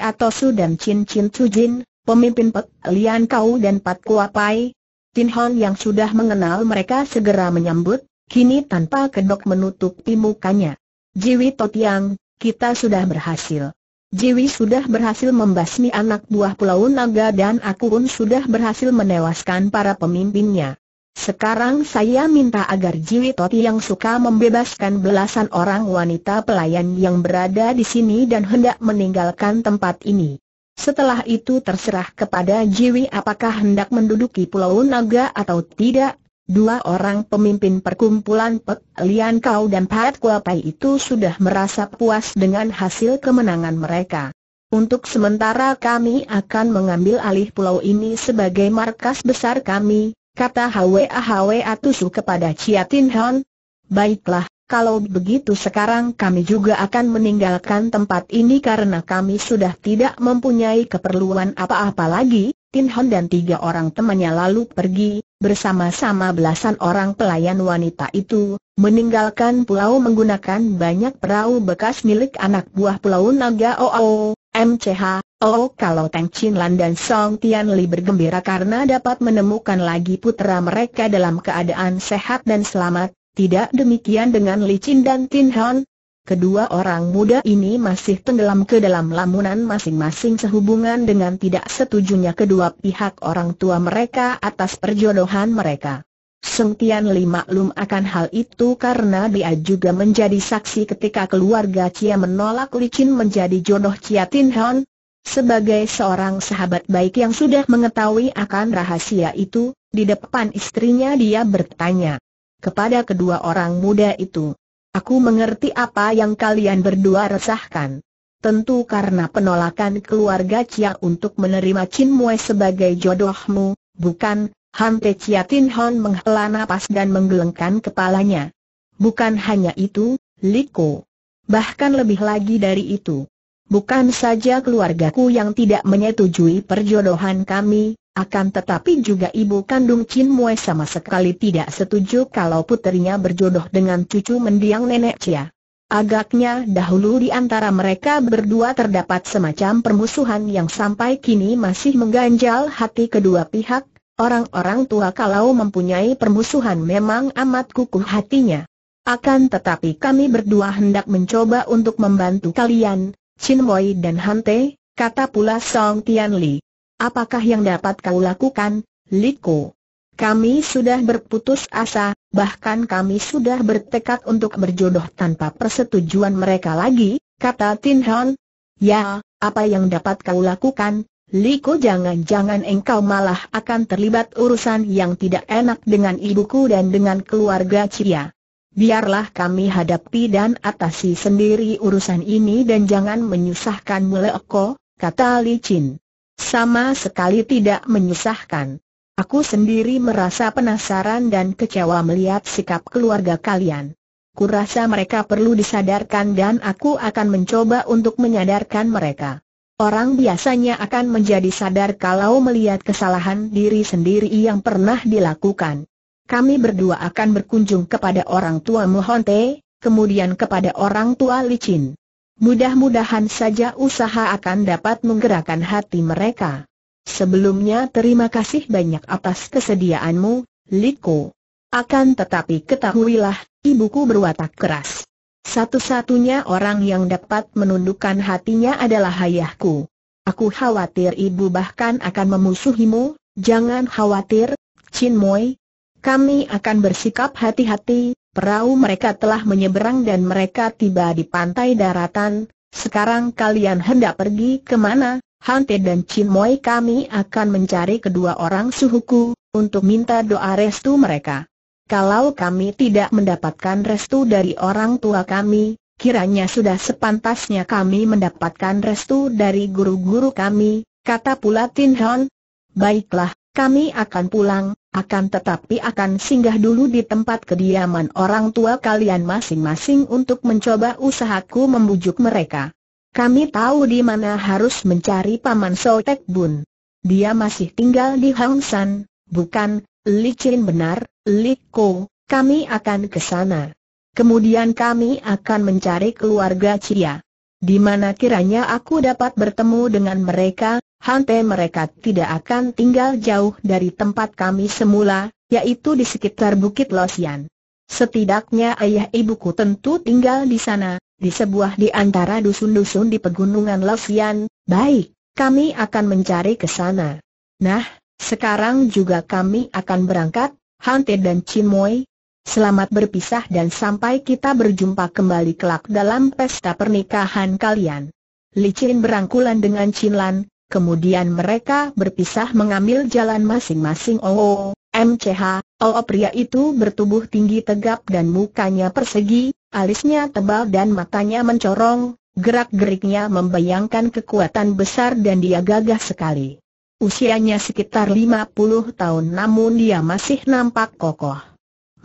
atau Su dan Chin Chin Jin, pemimpin Pek Lian Kau dan Pat Kuapai, Tin Hon yang sudah mengenal mereka segera menyambut, kini tanpa kedok menutup mukanya. Jiwi Totiang, kita sudah berhasil. Jiwi sudah berhasil membasmi anak buah Pulau Naga dan aku pun sudah berhasil menewaskan para pemimpinnya. Sekarang saya minta agar Jiwi Toti yang suka membebaskan belasan orang wanita pelayan yang berada di sini dan hendak meninggalkan tempat ini. Setelah itu terserah kepada Jiwi apakah hendak menduduki Pulau Naga atau tidak, Dua orang pemimpin perkumpulan Pek Lian Kau dan Pat Kuapai itu sudah merasa puas dengan hasil kemenangan mereka. Untuk sementara kami akan mengambil alih pulau ini sebagai markas besar kami, kata Hwa Hwa Tusu kepada Chia Tin Hon. Baiklah, kalau begitu sekarang kami juga akan meninggalkan tempat ini karena kami sudah tidak mempunyai keperluan apa-apa lagi, Tin Hon dan tiga orang temannya lalu pergi, bersama-sama belasan orang pelayan wanita itu, meninggalkan pulau menggunakan banyak perahu bekas milik anak buah pulau Naga Oo, MCH, OO kalau Tang Chin Lan dan Song Tian Li bergembira karena dapat menemukan lagi putra mereka dalam keadaan sehat dan selamat, tidak demikian dengan Li Chin dan Tin Hong, kedua orang muda ini masih tenggelam ke dalam lamunan masing-masing sehubungan dengan tidak setujunya kedua pihak orang tua mereka atas perjodohan mereka. Seng Tian Li maklum akan hal itu karena dia juga menjadi saksi ketika keluarga Cia menolak licin menjadi jodoh Cia Tin Hon. Sebagai seorang sahabat baik yang sudah mengetahui akan rahasia itu, di depan istrinya dia bertanya kepada kedua orang muda itu. Aku mengerti apa yang kalian berdua resahkan. Tentu karena penolakan keluarga Chia untuk menerima Chin Mue sebagai jodohmu, bukan? Han Te Chia Tin Hon menghela napas dan menggelengkan kepalanya. Bukan hanya itu, Liko. Bahkan lebih lagi dari itu. Bukan saja keluargaku yang tidak menyetujui perjodohan kami, akan tetapi juga ibu kandung Chin Mue sama sekali tidak setuju kalau putrinya berjodoh dengan cucu mendiang nenek Cia. Agaknya dahulu di antara mereka berdua terdapat semacam permusuhan yang sampai kini masih mengganjal hati kedua pihak, orang-orang tua kalau mempunyai permusuhan memang amat kukuh hatinya. Akan tetapi kami berdua hendak mencoba untuk membantu kalian, Chin Moi dan Han Te, kata pula Song Tian Li. Apakah yang dapat kau lakukan, Li Liko? Kami sudah berputus asa, bahkan kami sudah bertekad untuk berjodoh tanpa persetujuan mereka lagi, kata Tin Hon. Ya, apa yang dapat kau lakukan? Li Liko jangan-jangan engkau malah akan terlibat urusan yang tidak enak dengan ibuku dan dengan keluarga Cia biarlah kami hadapi dan atasi sendiri urusan ini dan jangan menyusahkan Muleko, kata Li Chin. Sama sekali tidak menyusahkan. Aku sendiri merasa penasaran dan kecewa melihat sikap keluarga kalian. Kurasa mereka perlu disadarkan dan aku akan mencoba untuk menyadarkan mereka. Orang biasanya akan menjadi sadar kalau melihat kesalahan diri sendiri yang pernah dilakukan kami berdua akan berkunjung kepada orang tua Mohonte, kemudian kepada orang tua Licin. Mudah-mudahan saja usaha akan dapat menggerakkan hati mereka. Sebelumnya terima kasih banyak atas kesediaanmu, Liko. Akan tetapi ketahuilah, ibuku berwatak keras. Satu-satunya orang yang dapat menundukkan hatinya adalah ayahku. Aku khawatir ibu bahkan akan memusuhimu, jangan khawatir, Chin Moi, kami akan bersikap hati-hati, perahu mereka telah menyeberang dan mereka tiba di pantai daratan, sekarang kalian hendak pergi ke kemana? Hante dan Cimoy kami akan mencari kedua orang suhuku, untuk minta doa restu mereka. Kalau kami tidak mendapatkan restu dari orang tua kami, kiranya sudah sepantasnya kami mendapatkan restu dari guru-guru kami, kata pula Tin Hon. Baiklah, kami akan pulang, akan tetapi akan singgah dulu di tempat kediaman orang tua kalian masing-masing untuk mencoba usahaku membujuk mereka. Kami tahu di mana harus mencari Paman Sotek Bun. Dia masih tinggal di Hang San, bukan, Li Chin benar, Li Ko, kami akan ke sana. Kemudian kami akan mencari keluarga Cia. Di mana kiranya aku dapat bertemu dengan mereka, Hante mereka tidak akan tinggal jauh dari tempat kami semula, yaitu di sekitar Bukit Losian. Setidaknya ayah ibuku tentu tinggal di sana, di sebuah di antara dusun-dusun di pegunungan Losian. Baik, kami akan mencari ke sana. Nah, sekarang juga kami akan berangkat, Hante dan Cimoy. Selamat berpisah dan sampai kita berjumpa kembali kelak dalam pesta pernikahan kalian. Licin berangkulan dengan Lan. Kemudian mereka berpisah mengambil jalan masing-masing. Oh, MCH, oh, oh pria itu bertubuh tinggi tegap dan mukanya persegi, alisnya tebal dan matanya mencorong, gerak-geriknya membayangkan kekuatan besar dan dia gagah sekali. Usianya sekitar 50 tahun namun dia masih nampak kokoh.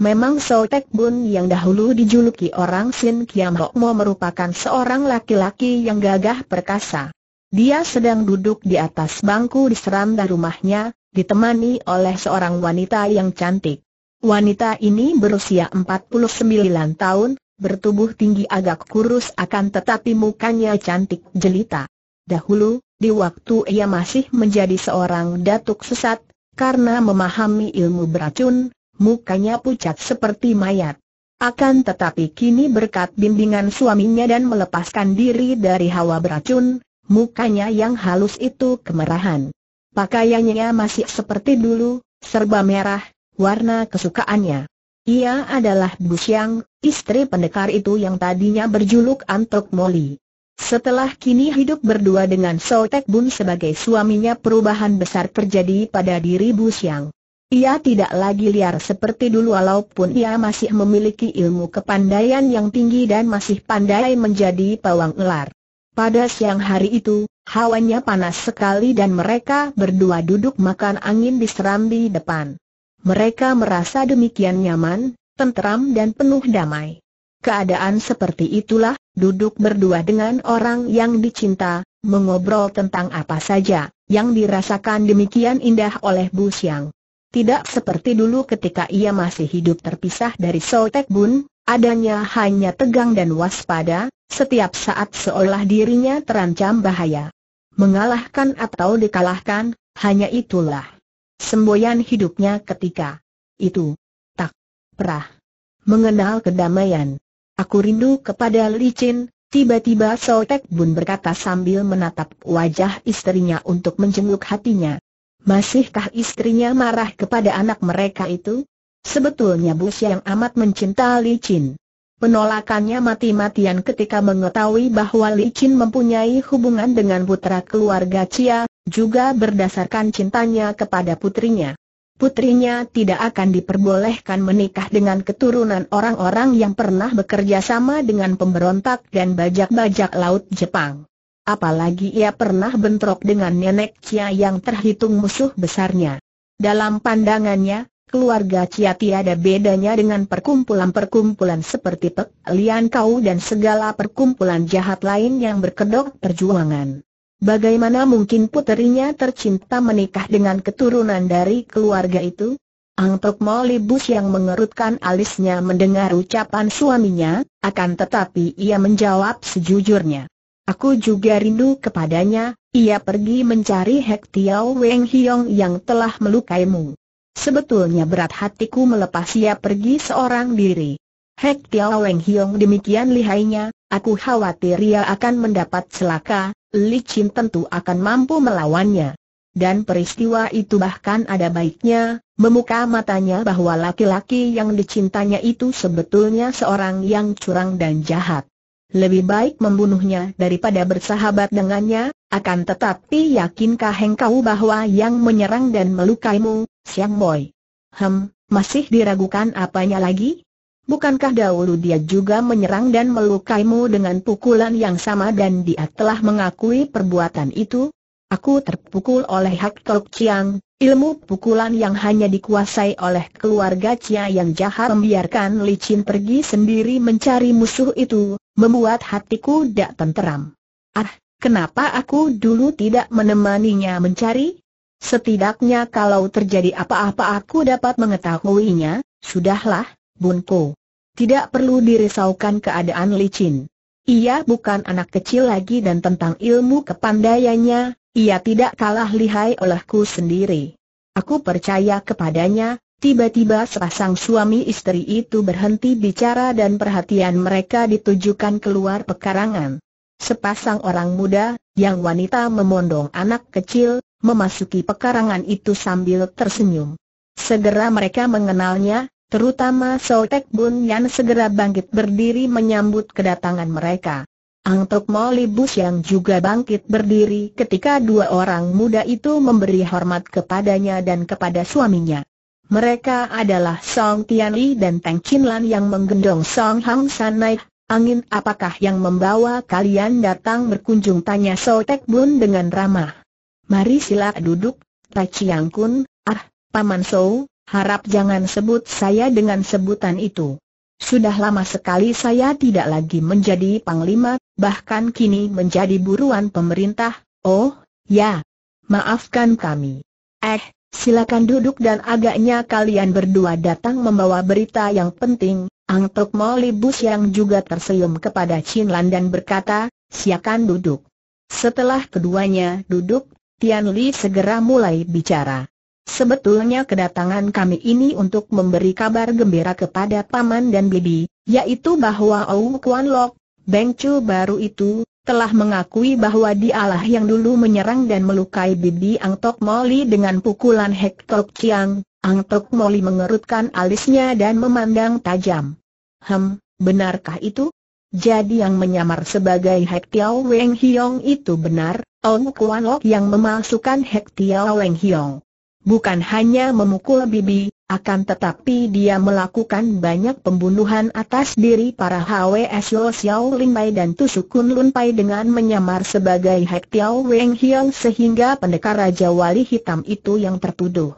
Memang So Tek Bun yang dahulu dijuluki orang Sin Kiam Hok Mo merupakan seorang laki-laki yang gagah perkasa. Dia sedang duduk di atas bangku di seranda rumahnya, ditemani oleh seorang wanita yang cantik. Wanita ini berusia 49 tahun, bertubuh tinggi agak kurus akan tetapi mukanya cantik jelita. Dahulu, di waktu ia masih menjadi seorang datuk sesat, karena memahami ilmu beracun, mukanya pucat seperti mayat. Akan tetapi kini berkat bimbingan suaminya dan melepaskan diri dari hawa beracun, Mukanya yang halus itu kemerahan. Pakaiannya masih seperti dulu, serba merah, warna kesukaannya. Ia adalah Bu Siang, istri pendekar itu yang tadinya berjuluk Antok Moli. Setelah kini hidup berdua dengan Tek Bun sebagai suaminya perubahan besar terjadi pada diri Bu Siang. Ia tidak lagi liar seperti dulu walaupun ia masih memiliki ilmu kepandaian yang tinggi dan masih pandai menjadi pawang ular. Pada siang hari itu, hawanya panas sekali dan mereka berdua duduk makan angin di serambi depan. Mereka merasa demikian nyaman, tentram dan penuh damai. Keadaan seperti itulah, duduk berdua dengan orang yang dicinta, mengobrol tentang apa saja, yang dirasakan demikian indah oleh Bu Siang. Tidak seperti dulu ketika ia masih hidup terpisah dari Sotek Bun, Adanya hanya tegang dan waspada, setiap saat seolah dirinya terancam bahaya. Mengalahkan atau dikalahkan, hanya itulah semboyan hidupnya ketika itu tak pernah mengenal kedamaian. Aku rindu kepada licin. Tiba-tiba Sotek Bun berkata sambil menatap wajah istrinya untuk menjenguk hatinya. Masihkah istrinya marah kepada anak mereka itu? Sebetulnya Bu yang amat mencinta Li Qin. Penolakannya mati-matian ketika mengetahui bahwa Li Qin mempunyai hubungan dengan putra keluarga Chia, juga berdasarkan cintanya kepada putrinya. Putrinya tidak akan diperbolehkan menikah dengan keturunan orang-orang yang pernah bekerja sama dengan pemberontak dan bajak-bajak laut Jepang. Apalagi ia pernah bentrok dengan nenek Chia yang terhitung musuh besarnya. Dalam pandangannya, keluarga Cia tiada bedanya dengan perkumpulan-perkumpulan seperti Pek Lian Kau dan segala perkumpulan jahat lain yang berkedok perjuangan. Bagaimana mungkin puterinya tercinta menikah dengan keturunan dari keluarga itu? Ang Tok Mo Libus yang mengerutkan alisnya mendengar ucapan suaminya, akan tetapi ia menjawab sejujurnya. Aku juga rindu kepadanya, ia pergi mencari Hek Tiao Weng Hiong yang telah melukaimu. Sebetulnya berat hatiku melepas ia pergi seorang diri. Hek Tiao Weng Hiong demikian lihainya, aku khawatir ia akan mendapat celaka, Li Chin tentu akan mampu melawannya. Dan peristiwa itu bahkan ada baiknya, memuka matanya bahwa laki-laki yang dicintanya itu sebetulnya seorang yang curang dan jahat. Lebih baik membunuhnya daripada bersahabat dengannya, akan tetapi yakinkah engkau bahwa yang menyerang dan melukaimu, Siang Boy. Hem, masih diragukan apanya lagi? Bukankah dahulu dia juga menyerang dan melukaimu dengan pukulan yang sama dan dia telah mengakui perbuatan itu? Aku terpukul oleh Hak Tok Chiang, ilmu pukulan yang hanya dikuasai oleh keluarga Chia yang jahat membiarkan licin pergi sendiri mencari musuh itu, membuat hatiku tak tenteram. Ah, kenapa aku dulu tidak menemaninya mencari? Setidaknya kalau terjadi apa-apa aku dapat mengetahuinya, sudahlah, Bunko. Tidak perlu dirisaukan keadaan licin. Ia bukan anak kecil lagi dan tentang ilmu kepandaiannya, ia tidak kalah lihai olehku sendiri. Aku percaya kepadanya, Tiba-tiba sepasang suami istri itu berhenti bicara dan perhatian mereka ditujukan keluar pekarangan. Sepasang orang muda, yang wanita memondong anak kecil, memasuki pekarangan itu sambil tersenyum. Segera mereka mengenalnya, terutama Sotek Bun yang segera bangkit berdiri menyambut kedatangan mereka. Ang Tok Mo Libus yang juga bangkit berdiri ketika dua orang muda itu memberi hormat kepadanya dan kepada suaminya. Mereka adalah Song Tian Li dan Tang Chin Lan yang menggendong Song Hang San Naik, Angin apakah yang membawa kalian datang berkunjung tanya Sotek Bun dengan ramah. Mari sila duduk, Tachiang Kun, ah, Paman So, harap jangan sebut saya dengan sebutan itu. Sudah lama sekali saya tidak lagi menjadi panglima, bahkan kini menjadi buruan pemerintah, oh, ya. Maafkan kami. Eh, silakan duduk dan agaknya kalian berdua datang membawa berita yang penting, Ang Angtok Molibus yang juga tersenyum kepada Chin Lan dan berkata, siakan duduk. Setelah keduanya duduk, Tian Li segera mulai bicara. Sebetulnya kedatangan kami ini untuk memberi kabar gembira kepada Paman dan Bibi, yaitu bahwa Ou Kuan Lok, Beng Chu baru itu, telah mengakui bahwa dialah yang dulu menyerang dan melukai Bibi Ang Tok Moli dengan pukulan Hek Tok Chiang, Ang Tok Moli mengerutkan alisnya dan memandang tajam. Hem, benarkah itu? Jadi yang menyamar sebagai Hek Tiao Weng Hiong itu benar, Ong Kuan Lok yang memalsukan Hek Tiao Weng Hiong. Bukan hanya memukul Bibi, akan tetapi dia melakukan banyak pembunuhan atas diri para HWS Lo Xiao Ling Pai dan Tusukun Lun Pai dengan menyamar sebagai Hek Tiao Weng Hiong sehingga pendekar Raja Wali Hitam itu yang tertuduh.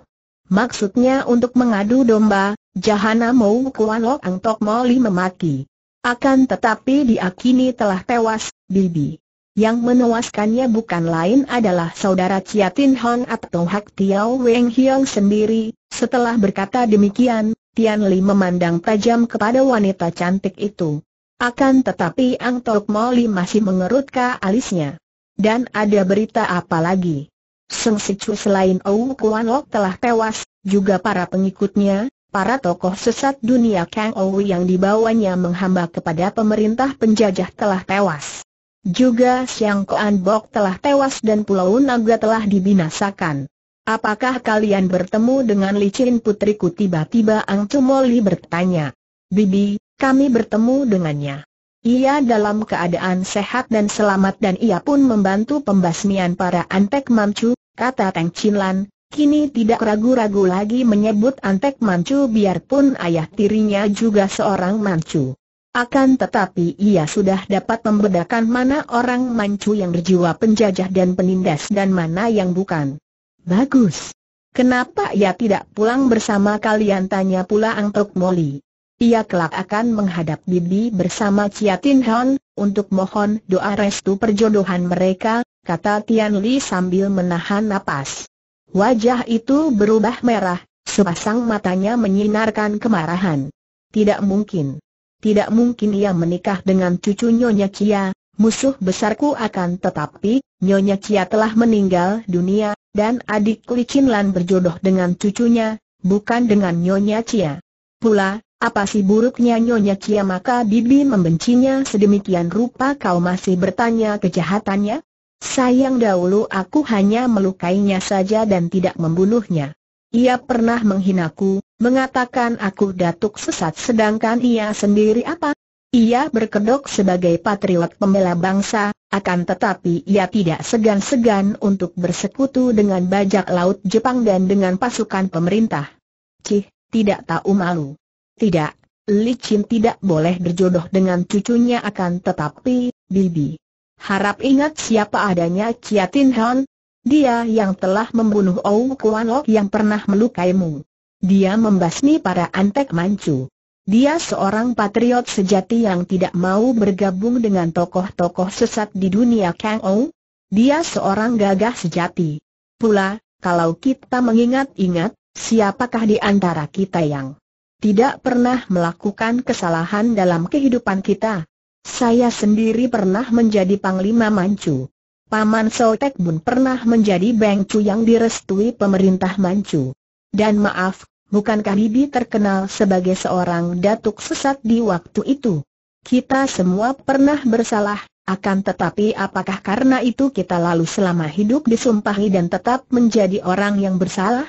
Maksudnya untuk mengadu domba, Jahana Mou Kuan Lok Ang Tok Moli memaki. Akan tetapi diakini telah tewas, Bibi. Yang menewaskannya bukan lain adalah saudara Chia Tin Hong atau Hak Tiao Weng Hiong sendiri. Setelah berkata demikian, Tian Li memandang tajam kepada wanita cantik itu. Akan tetapi Ang Tok Moli masih mengerutkan alisnya. Dan ada berita apa lagi? Seng Sicu selain Ou Kuan Lok telah tewas, juga para pengikutnya, para tokoh sesat dunia Kang Ou yang dibawanya menghamba kepada pemerintah penjajah telah tewas. Juga Siang Koan Bok telah tewas dan Pulau Naga telah dibinasakan. Apakah kalian bertemu dengan licin putriku tiba-tiba Ang Cumoli bertanya. Bibi, kami bertemu dengannya. Ia dalam keadaan sehat dan selamat dan ia pun membantu pembasmian para antek mancu, kata Teng Chinlan, Kini tidak ragu-ragu lagi menyebut Antek Mancu biarpun ayah tirinya juga seorang Mancu. Akan tetapi ia sudah dapat membedakan mana orang mancu yang berjiwa penjajah dan penindas dan mana yang bukan. Bagus. Kenapa ia tidak pulang bersama kalian tanya pula Angtok Moli. Ia kelak akan menghadap Bibi bersama Ciatin Hon, untuk mohon doa restu perjodohan mereka, kata Tian Li sambil menahan napas. Wajah itu berubah merah, sepasang matanya menyinarkan kemarahan. Tidak mungkin tidak mungkin ia menikah dengan cucu Nyonya Cia, musuh besarku akan tetapi, Nyonya Cia telah meninggal dunia, dan adik Licin Lan berjodoh dengan cucunya, bukan dengan Nyonya Cia. Pula, apa sih buruknya Nyonya Cia maka Bibi membencinya sedemikian rupa kau masih bertanya kejahatannya? Sayang dahulu aku hanya melukainya saja dan tidak membunuhnya. Ia pernah menghinaku, mengatakan aku datuk sesat sedangkan ia sendiri apa? Ia berkedok sebagai patriot pembela bangsa, akan tetapi ia tidak segan-segan untuk bersekutu dengan bajak laut Jepang dan dengan pasukan pemerintah. Cih, tidak tahu malu. Tidak, Li Licin tidak boleh berjodoh dengan cucunya akan tetapi, Bibi. Harap ingat siapa adanya Chia Tin Hon, dia yang telah membunuh Ou Kuan Lok yang pernah melukaimu. Dia membasmi para antek mancu. Dia seorang patriot sejati yang tidak mau bergabung dengan tokoh-tokoh sesat di dunia Kang Ou. Dia seorang gagah sejati. Pula, kalau kita mengingat-ingat, siapakah di antara kita yang tidak pernah melakukan kesalahan dalam kehidupan kita? Saya sendiri pernah menjadi panglima mancu. Paman Sotek pun pernah menjadi Bengcu yang direstui pemerintah Manchu. Dan maaf, bukankah Bibi terkenal sebagai seorang datuk sesat di waktu itu? Kita semua pernah bersalah, akan tetapi apakah karena itu kita lalu selama hidup disumpahi dan tetap menjadi orang yang bersalah?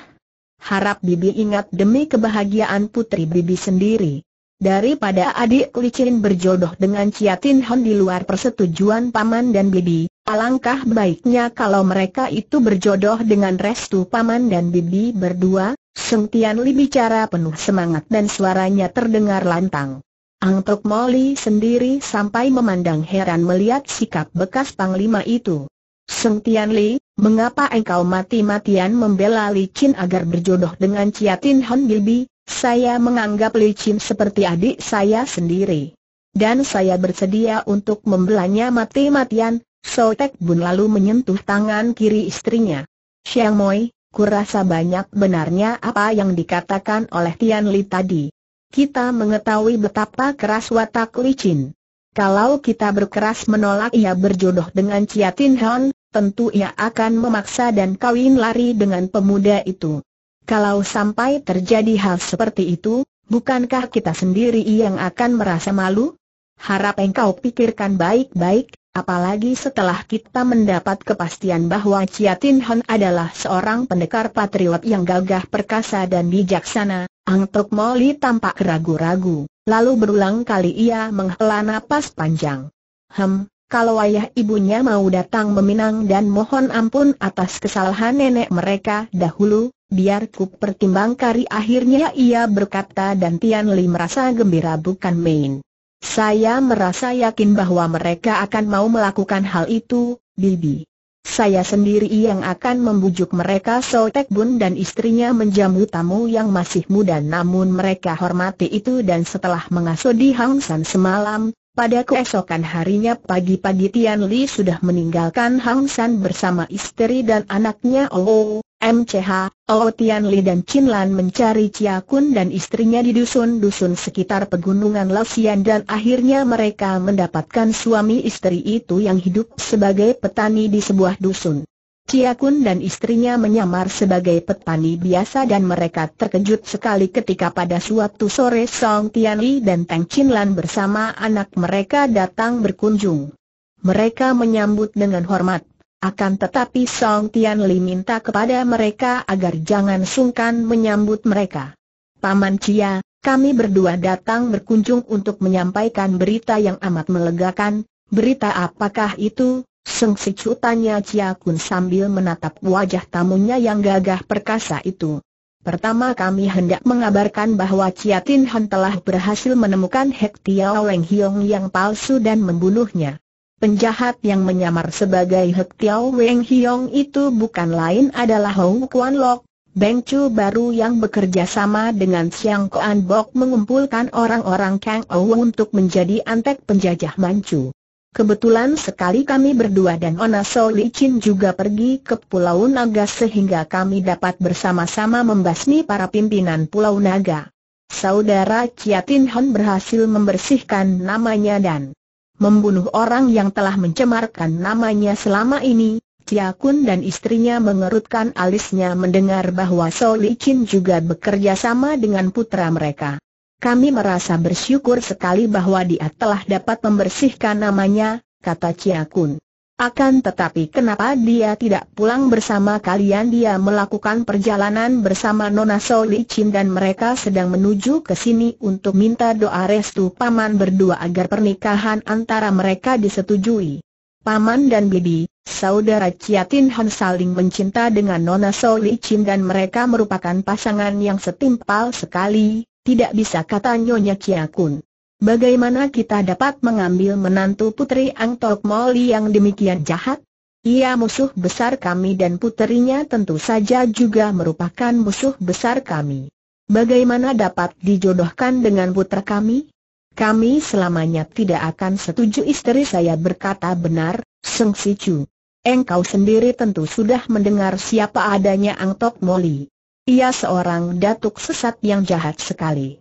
Harap Bibi ingat demi kebahagiaan putri Bibi sendiri. Daripada adik Licin berjodoh dengan Ciatin Hon di luar persetujuan paman dan Bibi, Alangkah baiknya kalau mereka itu berjodoh dengan Restu Paman dan Bibi berdua, Seng Tian Li bicara penuh semangat dan suaranya terdengar lantang. Ang Tok Moli sendiri sampai memandang heran melihat sikap bekas Panglima itu. Seng Tian Li, mengapa engkau mati-matian membela Li Chin agar berjodoh dengan Ciatin Hon Bibi? Saya menganggap Li Chin seperti adik saya sendiri. Dan saya bersedia untuk membelanya mati-matian, So Tek Bun lalu menyentuh tangan kiri istrinya. Xiang Moi, kurasa banyak benarnya apa yang dikatakan oleh Tian Li tadi. Kita mengetahui betapa keras watak licin. Kalau kita berkeras menolak ia berjodoh dengan Chia Tin Hon, tentu ia akan memaksa dan kawin lari dengan pemuda itu. Kalau sampai terjadi hal seperti itu, bukankah kita sendiri yang akan merasa malu? Harap engkau pikirkan baik-baik, Apalagi setelah kita mendapat kepastian bahwa Chia Tin Hon adalah seorang pendekar patriot yang gagah perkasa dan bijaksana, Ang Tok Moli tampak ragu-ragu, lalu berulang kali ia menghela napas panjang. Hem, kalau ayah ibunya mau datang meminang dan mohon ampun atas kesalahan nenek mereka dahulu, biar ku pertimbang kari akhirnya ia berkata dan Tian Li merasa gembira bukan main. Saya merasa yakin bahwa mereka akan mau melakukan hal itu, Bibi. Saya sendiri yang akan membujuk mereka Sotek Bun dan istrinya menjamu tamu yang masih muda namun mereka hormati itu dan setelah mengasuh di Hang San semalam, pada keesokan harinya pagi-pagi Tian Li sudah meninggalkan Hang San bersama istri dan anaknya Oh, MCH, O oh Tian Li dan Chin Lan mencari Chia Kun dan istrinya di dusun-dusun sekitar pegunungan Lausian dan akhirnya mereka mendapatkan suami istri itu yang hidup sebagai petani di sebuah dusun. Chia Kun dan istrinya menyamar sebagai petani biasa dan mereka terkejut sekali ketika pada suatu sore Song Tian Li dan Tang Chin Lan bersama anak mereka datang berkunjung. Mereka menyambut dengan hormat. Akan tetapi Song Tian Li minta kepada mereka agar jangan sungkan menyambut mereka. Paman Cia, kami berdua datang berkunjung untuk menyampaikan berita yang amat melegakan. Berita apakah itu? Seng Sichu tanya Cia Kun sambil menatap wajah tamunya yang gagah perkasa itu. Pertama kami hendak mengabarkan bahwa Cia Tin Han telah berhasil menemukan Hek Tiao Weng Hiong yang palsu dan membunuhnya. Penjahat yang menyamar sebagai Hek Tiao Weng Hiong itu bukan lain adalah Hong Kuan Lok, Beng Chu baru yang bekerja sama dengan Siang Kuan Bok mengumpulkan orang-orang Kang Ou untuk menjadi antek penjajah Manchu. Kebetulan sekali kami berdua dan Ona So Chin juga pergi ke Pulau Naga sehingga kami dapat bersama-sama membasmi para pimpinan Pulau Naga. Saudara Chia Tin Hon berhasil membersihkan namanya dan membunuh orang yang telah mencemarkan namanya selama ini, Chia Kun dan istrinya mengerutkan alisnya mendengar bahwa So Li Chin juga bekerja sama dengan putra mereka. Kami merasa bersyukur sekali bahwa dia telah dapat membersihkan namanya, kata Chia Kun. Akan tetapi kenapa dia tidak pulang bersama kalian dia melakukan perjalanan bersama Nona Soli Chin dan mereka sedang menuju ke sini untuk minta doa restu paman berdua agar pernikahan antara mereka disetujui. Paman dan Bibi, saudara Ciatin Han saling mencinta dengan Nona Soli Chin dan mereka merupakan pasangan yang setimpal sekali, tidak bisa kata Nyonya Kun. Bagaimana kita dapat mengambil menantu Putri Ang Tok Moli yang demikian jahat? Ia musuh besar kami dan puterinya tentu saja juga merupakan musuh besar kami. Bagaimana dapat dijodohkan dengan putra kami? Kami selamanya tidak akan setuju istri saya berkata benar, Seng Si Chu. Engkau sendiri tentu sudah mendengar siapa adanya Ang Tok Moli. Ia seorang datuk sesat yang jahat sekali.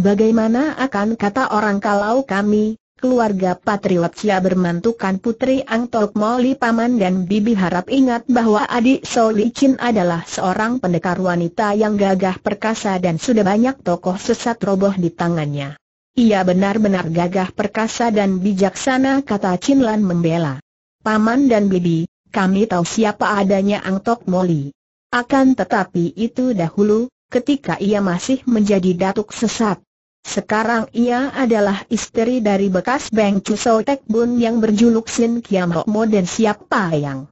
Bagaimana akan kata orang kalau kami, keluarga Patriot Sia bermantukan Putri Ang Tok Moli Paman dan Bibi harap ingat bahwa adik Soli Chin adalah seorang pendekar wanita yang gagah perkasa dan sudah banyak tokoh sesat roboh di tangannya. Ia benar-benar gagah perkasa dan bijaksana kata Chin Lan membela. Paman dan Bibi, kami tahu siapa adanya Ang Tok Moli. Akan tetapi itu dahulu, ketika ia masih menjadi datuk sesat. Sekarang ia adalah istri dari bekas Beng Chu Tek Bun yang berjuluk Sin Kiam Rok Mo dan siapa yang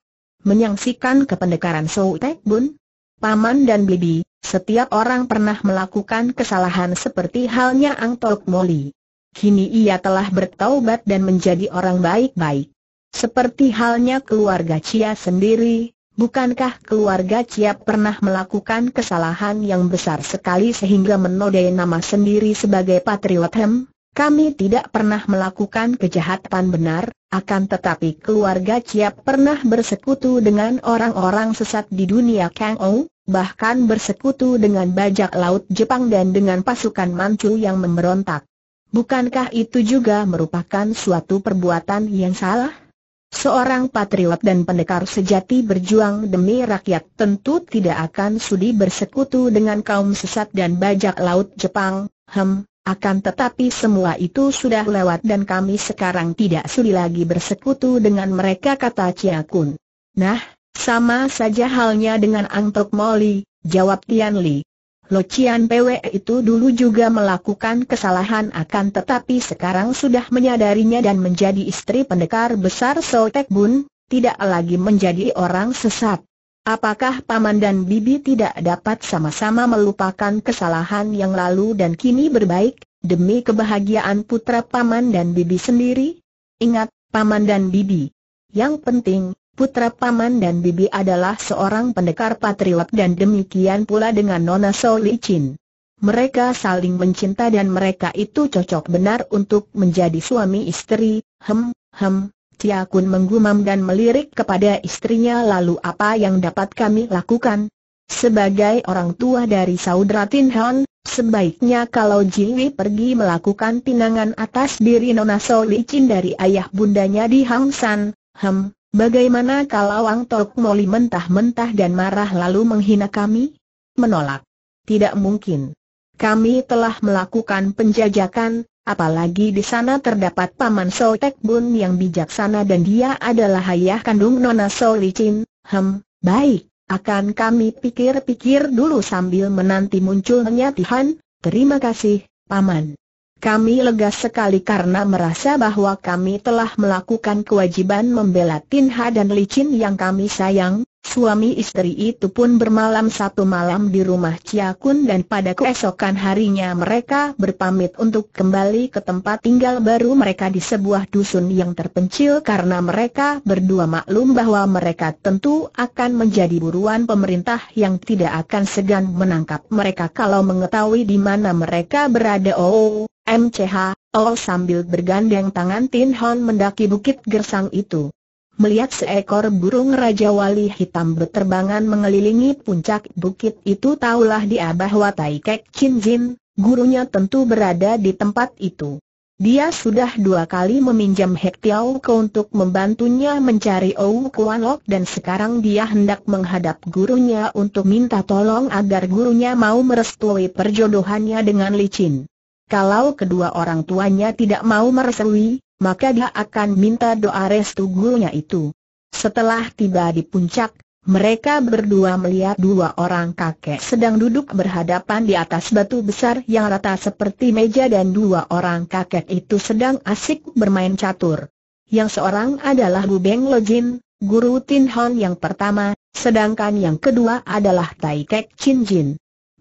menyaksikan kependekaran So Tek Bun? Paman dan Bibi, setiap orang pernah melakukan kesalahan seperti halnya Ang Tok Moli. Kini ia telah bertaubat dan menjadi orang baik-baik. Seperti halnya keluarga Cia sendiri, Bukankah keluarga Ciap pernah melakukan kesalahan yang besar sekali sehingga menodai nama sendiri sebagai Patriot Hem? Kami tidak pernah melakukan kejahatan benar, akan tetapi keluarga Ciap pernah bersekutu dengan orang-orang sesat di dunia Kang Ou, bahkan bersekutu dengan bajak laut Jepang dan dengan pasukan Manchu yang memberontak. Bukankah itu juga merupakan suatu perbuatan yang salah? Seorang patriot dan pendekar sejati berjuang demi rakyat tentu tidak akan sudi bersekutu dengan kaum sesat dan bajak laut Jepang, hem, akan tetapi semua itu sudah lewat dan kami sekarang tidak sudi lagi bersekutu dengan mereka kata Chia Kun. Nah, sama saja halnya dengan Ang Tok Moli, jawab Tian Li. Locian PW itu dulu juga melakukan kesalahan akan tetapi sekarang sudah menyadarinya dan menjadi istri pendekar besar Sotek Bun, tidak lagi menjadi orang sesat. Apakah paman dan bibi tidak dapat sama-sama melupakan kesalahan yang lalu dan kini berbaik, demi kebahagiaan putra paman dan bibi sendiri? Ingat, paman dan bibi. Yang penting, putra paman dan bibi adalah seorang pendekar patriot dan demikian pula dengan Nona Chin. Mereka saling mencinta dan mereka itu cocok benar untuk menjadi suami istri, hem, hem. Tia Kun menggumam dan melirik kepada istrinya lalu apa yang dapat kami lakukan? Sebagai orang tua dari saudara Tin Han, sebaiknya kalau Jiwi pergi melakukan pinangan atas diri Nona Chin dari ayah bundanya di Hang San, hem, Bagaimana kalau Wang Tok Moli mentah-mentah dan marah lalu menghina kami? Menolak. Tidak mungkin. Kami telah melakukan penjajakan, apalagi di sana terdapat Paman So Tek Bun yang bijaksana dan dia adalah ayah kandung Nona So Licin. Hem, baik, akan kami pikir-pikir dulu sambil menanti munculnya Tihan. Terima kasih, Paman. Kami lega sekali karena merasa bahwa kami telah melakukan kewajiban membela Tinha dan Licin yang kami sayang. Suami istri itu pun bermalam satu malam di rumah Chia Kun dan pada keesokan harinya mereka berpamit untuk kembali ke tempat tinggal baru mereka di sebuah dusun yang terpencil karena mereka berdua maklum bahwa mereka tentu akan menjadi buruan pemerintah yang tidak akan segan menangkap mereka kalau mengetahui di mana mereka berada. Oh, MCH, oh sambil bergandeng tangan Tin Hon mendaki bukit gersang itu. Melihat seekor burung Raja Wali hitam berterbangan mengelilingi puncak bukit itu taulah dia bahwa Tai Kek Chin Jin, gurunya tentu berada di tempat itu. Dia sudah dua kali meminjam Hek Tiao Ko untuk membantunya mencari Ou Kuan Lok dan sekarang dia hendak menghadap gurunya untuk minta tolong agar gurunya mau merestui perjodohannya dengan licin. Kalau kedua orang tuanya tidak mau merestui, maka dia akan minta doa restu gurunya itu. Setelah tiba di puncak, mereka berdua melihat dua orang kakek sedang duduk berhadapan di atas batu besar yang rata seperti meja dan dua orang kakek itu sedang asik bermain catur. Yang seorang adalah Bu Beng Lo Jin, guru Tin Hon yang pertama, sedangkan yang kedua adalah Tai Kek Chin Jin.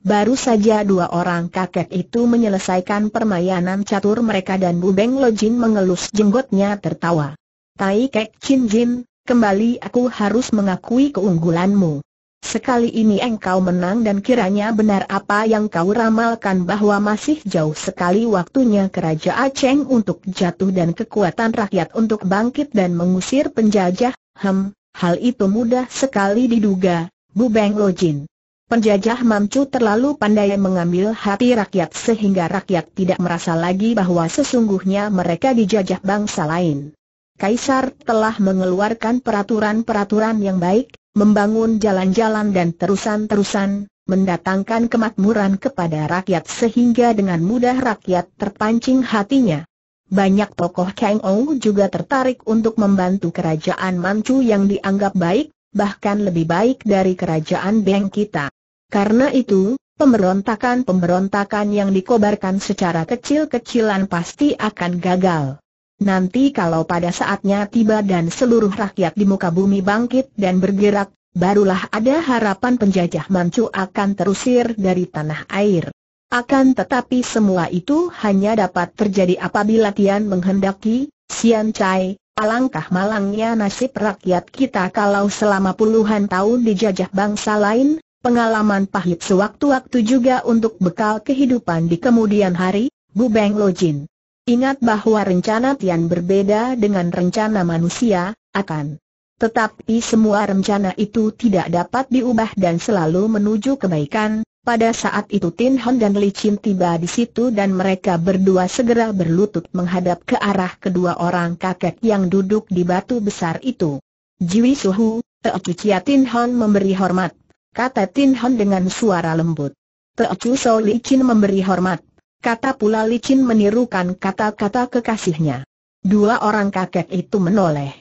Baru saja dua orang kakek itu menyelesaikan permainan catur mereka dan Bu Beng Lojin mengelus jenggotnya tertawa. Tai Kek Chin Jin, kembali aku harus mengakui keunggulanmu. Sekali ini engkau menang dan kiranya benar apa yang kau ramalkan bahwa masih jauh sekali waktunya kerajaan Cheng untuk jatuh dan kekuatan rakyat untuk bangkit dan mengusir penjajah, hem, hal itu mudah sekali diduga, Bu Beng Lojin. Penjajah Manchu terlalu pandai mengambil hati rakyat sehingga rakyat tidak merasa lagi bahwa sesungguhnya mereka dijajah bangsa lain. Kaisar telah mengeluarkan peraturan-peraturan yang baik, membangun jalan-jalan dan terusan-terusan, mendatangkan kemakmuran kepada rakyat sehingga dengan mudah rakyat terpancing hatinya. Banyak tokoh Kang Ou juga tertarik untuk membantu kerajaan Manchu yang dianggap baik, bahkan lebih baik dari kerajaan Beng kita. Karena itu, pemberontakan-pemberontakan yang dikobarkan secara kecil-kecilan pasti akan gagal. Nanti kalau pada saatnya tiba dan seluruh rakyat di muka bumi bangkit dan bergerak, barulah ada harapan penjajah Manchu akan terusir dari tanah air. Akan tetapi semua itu hanya dapat terjadi apabila Tian menghendaki, Sian Chai, alangkah malangnya nasib rakyat kita kalau selama puluhan tahun dijajah bangsa lain, Pengalaman pahit sewaktu-waktu juga untuk bekal kehidupan di kemudian hari, Bu Beng Lo Jin. Ingat bahwa rencana Tian berbeda dengan rencana manusia, akan. Tetapi semua rencana itu tidak dapat diubah dan selalu menuju kebaikan. Pada saat itu Tin Hon dan Li Chin tiba di situ dan mereka berdua segera berlutut menghadap ke arah kedua orang kakek yang duduk di batu besar itu. Jiwi Suhu, Eocucia Tin Hon memberi hormat kata Tin Hon dengan suara lembut. Teocu So Licin memberi hormat, kata pula Licin menirukan kata-kata kekasihnya. Dua orang kakek itu menoleh.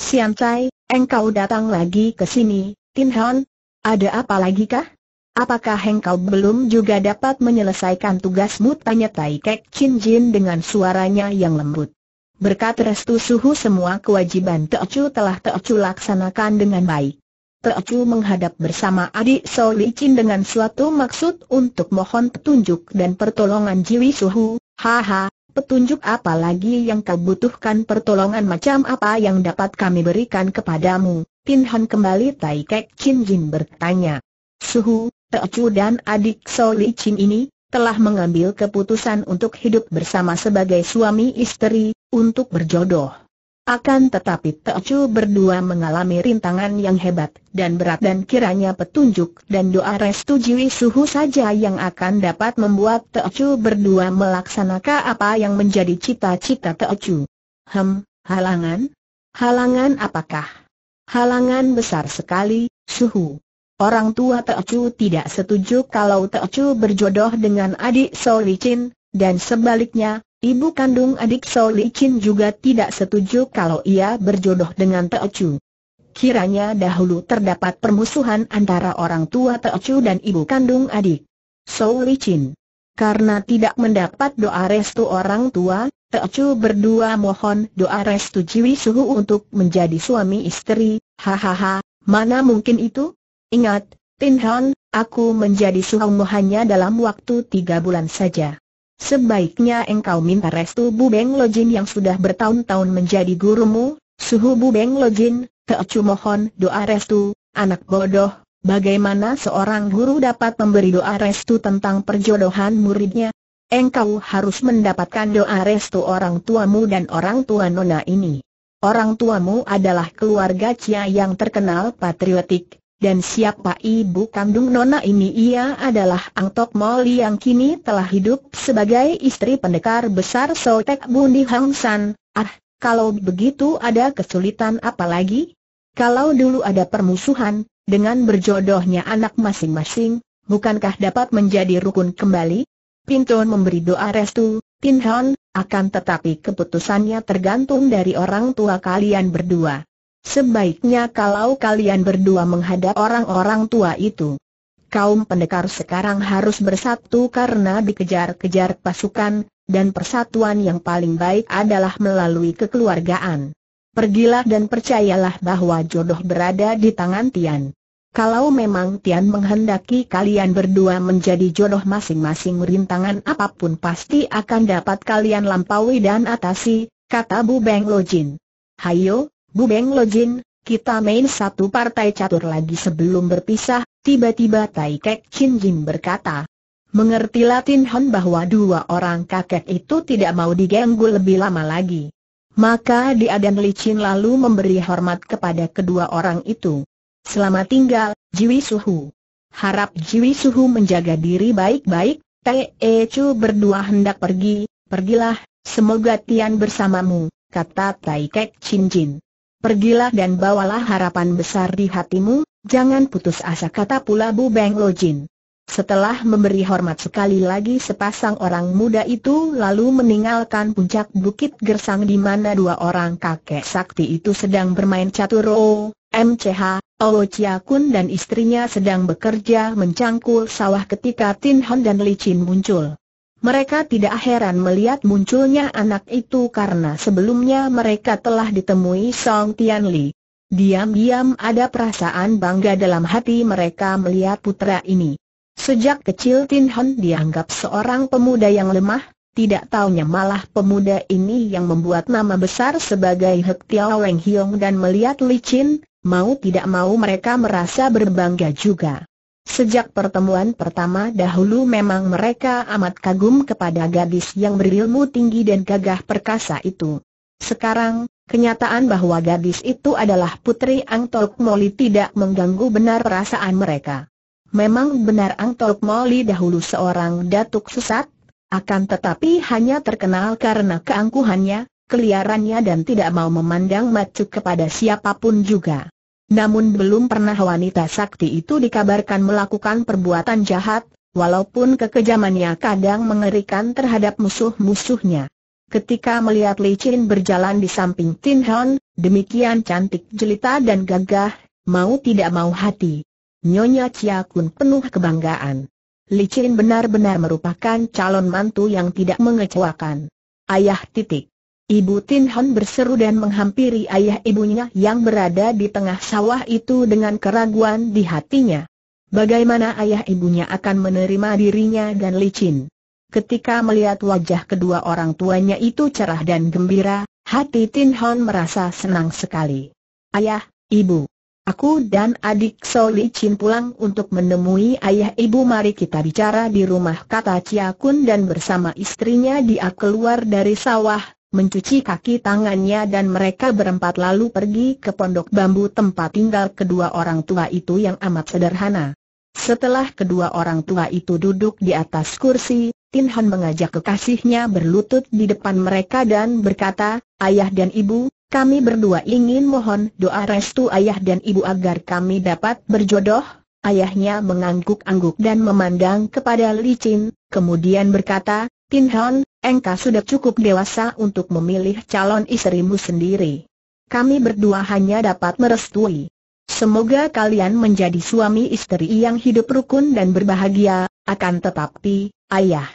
Sian engkau datang lagi ke sini, Tin Hon? Ada apa lagi kah? Apakah engkau belum juga dapat menyelesaikan tugasmu? Tanya Tai Kek Chin Jin dengan suaranya yang lembut. Berkat restu suhu semua kewajiban Teocu telah Teocu laksanakan dengan baik. Teocu menghadap bersama adik Li Chin dengan suatu maksud untuk mohon petunjuk dan pertolongan Jiwi Suhu, haha, petunjuk apa lagi yang kau butuhkan pertolongan macam apa yang dapat kami berikan kepadamu, Pinhan kembali Tai Kek Chin Jin bertanya. Suhu, Teocu dan adik Li Chin ini, telah mengambil keputusan untuk hidup bersama sebagai suami istri, untuk berjodoh. Akan tetapi Teocu berdua mengalami rintangan yang hebat dan berat dan kiranya petunjuk dan doa restu Jiwi Suhu saja yang akan dapat membuat Teocu berdua melaksanakan apa yang menjadi cita-cita Teocu. Hem, halangan? Halangan apakah? Halangan besar sekali, Suhu. Orang tua Teocu tidak setuju kalau Teocu berjodoh dengan adik Solicin, dan sebaliknya, Ibu kandung adik Li Chin juga tidak setuju kalau ia berjodoh dengan Teo Chu. Kiranya dahulu terdapat permusuhan antara orang tua Teo Chu dan ibu kandung adik Li Chin. Karena tidak mendapat doa restu orang tua, Teo Chu berdua mohon doa restu Jiwi Suhu untuk menjadi suami istri, hahaha, mana mungkin itu? Ingat, Tin Han, aku menjadi suamimu hanya dalam waktu tiga bulan saja. Sebaiknya engkau minta restu Bu Beng Lojin yang sudah bertahun-tahun menjadi gurumu, suhu Bu Beng Lojin, Teocu mohon doa restu, anak bodoh, bagaimana seorang guru dapat memberi doa restu tentang perjodohan muridnya? Engkau harus mendapatkan doa restu orang tuamu dan orang tua nona ini. Orang tuamu adalah keluarga Cia yang terkenal patriotik, dan siapa ibu kandung Nona ini? Ia adalah Ang Tok Moli yang kini telah hidup sebagai istri pendekar besar Sotek Bundi Hang San. Ah, kalau begitu ada kesulitan apa lagi? Kalau dulu ada permusuhan, dengan berjodohnya anak masing-masing, bukankah dapat menjadi rukun kembali? Pinton memberi doa restu, Pinhon, akan tetapi keputusannya tergantung dari orang tua kalian berdua. Sebaiknya kalau kalian berdua menghadap orang-orang tua itu. Kaum pendekar sekarang harus bersatu karena dikejar-kejar pasukan, dan persatuan yang paling baik adalah melalui kekeluargaan. Pergilah dan percayalah bahwa jodoh berada di tangan Tian. Kalau memang Tian menghendaki kalian berdua menjadi jodoh masing-masing rintangan apapun pasti akan dapat kalian lampaui dan atasi, kata Bu Beng Lojin. Hayo, Bu Beng Lojin, kita main satu partai catur lagi sebelum berpisah, tiba-tiba Tai Kek Chin Jin berkata. Mengerti Latin Hon bahwa dua orang kakek itu tidak mau diganggu lebih lama lagi. Maka dia dan licin lalu memberi hormat kepada kedua orang itu. Selamat tinggal, Jiwi Suhu. Harap Jiwi Suhu menjaga diri baik-baik, Te e Chu berdua hendak pergi, pergilah, semoga Tian bersamamu, kata Tai Kek Chin Jin. Pergilah dan bawalah harapan besar di hatimu, jangan putus asa kata pula Bu Beng Lojin. Setelah memberi hormat sekali lagi sepasang orang muda itu lalu meninggalkan puncak Bukit Gersang di mana dua orang kakek sakti itu sedang bermain catur oh, MCH, Owo Chia Kun dan istrinya sedang bekerja mencangkul sawah ketika Tin Hon dan Li Chin muncul. Mereka tidak heran melihat munculnya anak itu karena sebelumnya mereka telah ditemui Song Tianli. Diam-diam ada perasaan bangga dalam hati mereka melihat putra ini. Sejak kecil Tin Hon dianggap seorang pemuda yang lemah, tidak taunya malah pemuda ini yang membuat nama besar sebagai Hek Tiao Weng Hiong dan melihat Li Licin, mau tidak mau mereka merasa berbangga juga. Sejak pertemuan pertama dahulu memang mereka amat kagum kepada gadis yang berilmu tinggi dan gagah perkasa itu. Sekarang, kenyataan bahwa gadis itu adalah putri Angtok Moli tidak mengganggu benar perasaan mereka. Memang benar Angtok Moli dahulu seorang datuk sesat, akan tetapi hanya terkenal karena keangkuhannya, keliarannya dan tidak mau memandang macu kepada siapapun juga. Namun belum pernah wanita sakti itu dikabarkan melakukan perbuatan jahat, walaupun kekejamannya kadang mengerikan terhadap musuh-musuhnya. Ketika melihat Li Chin berjalan di samping Tin Hon, demikian cantik jelita dan gagah, mau tidak mau hati. Nyonya Chia Kun penuh kebanggaan. Li Chin benar-benar merupakan calon mantu yang tidak mengecewakan. Ayah titik. Ibu Tin Hon berseru dan menghampiri ayah ibunya yang berada di tengah sawah itu dengan keraguan di hatinya. Bagaimana ayah ibunya akan menerima dirinya dan licin? Ketika melihat wajah kedua orang tuanya itu cerah dan gembira, hati Tin Hon merasa senang sekali. Ayah, ibu, aku dan adik So Licin pulang untuk menemui ayah ibu mari kita bicara di rumah kata Cia Kun dan bersama istrinya dia keluar dari sawah mencuci kaki tangannya dan mereka berempat lalu pergi ke pondok bambu tempat tinggal kedua orang tua itu yang amat sederhana. Setelah kedua orang tua itu duduk di atas kursi, Tin Han mengajak kekasihnya berlutut di depan mereka dan berkata, Ayah dan Ibu, kami berdua ingin mohon doa restu ayah dan ibu agar kami dapat berjodoh. Ayahnya mengangguk-angguk dan memandang kepada Licin, kemudian berkata, Tin Han, engkau sudah cukup dewasa untuk memilih calon istrimu sendiri. Kami berdua hanya dapat merestui. Semoga kalian menjadi suami istri yang hidup rukun dan berbahagia, akan tetapi, ayah.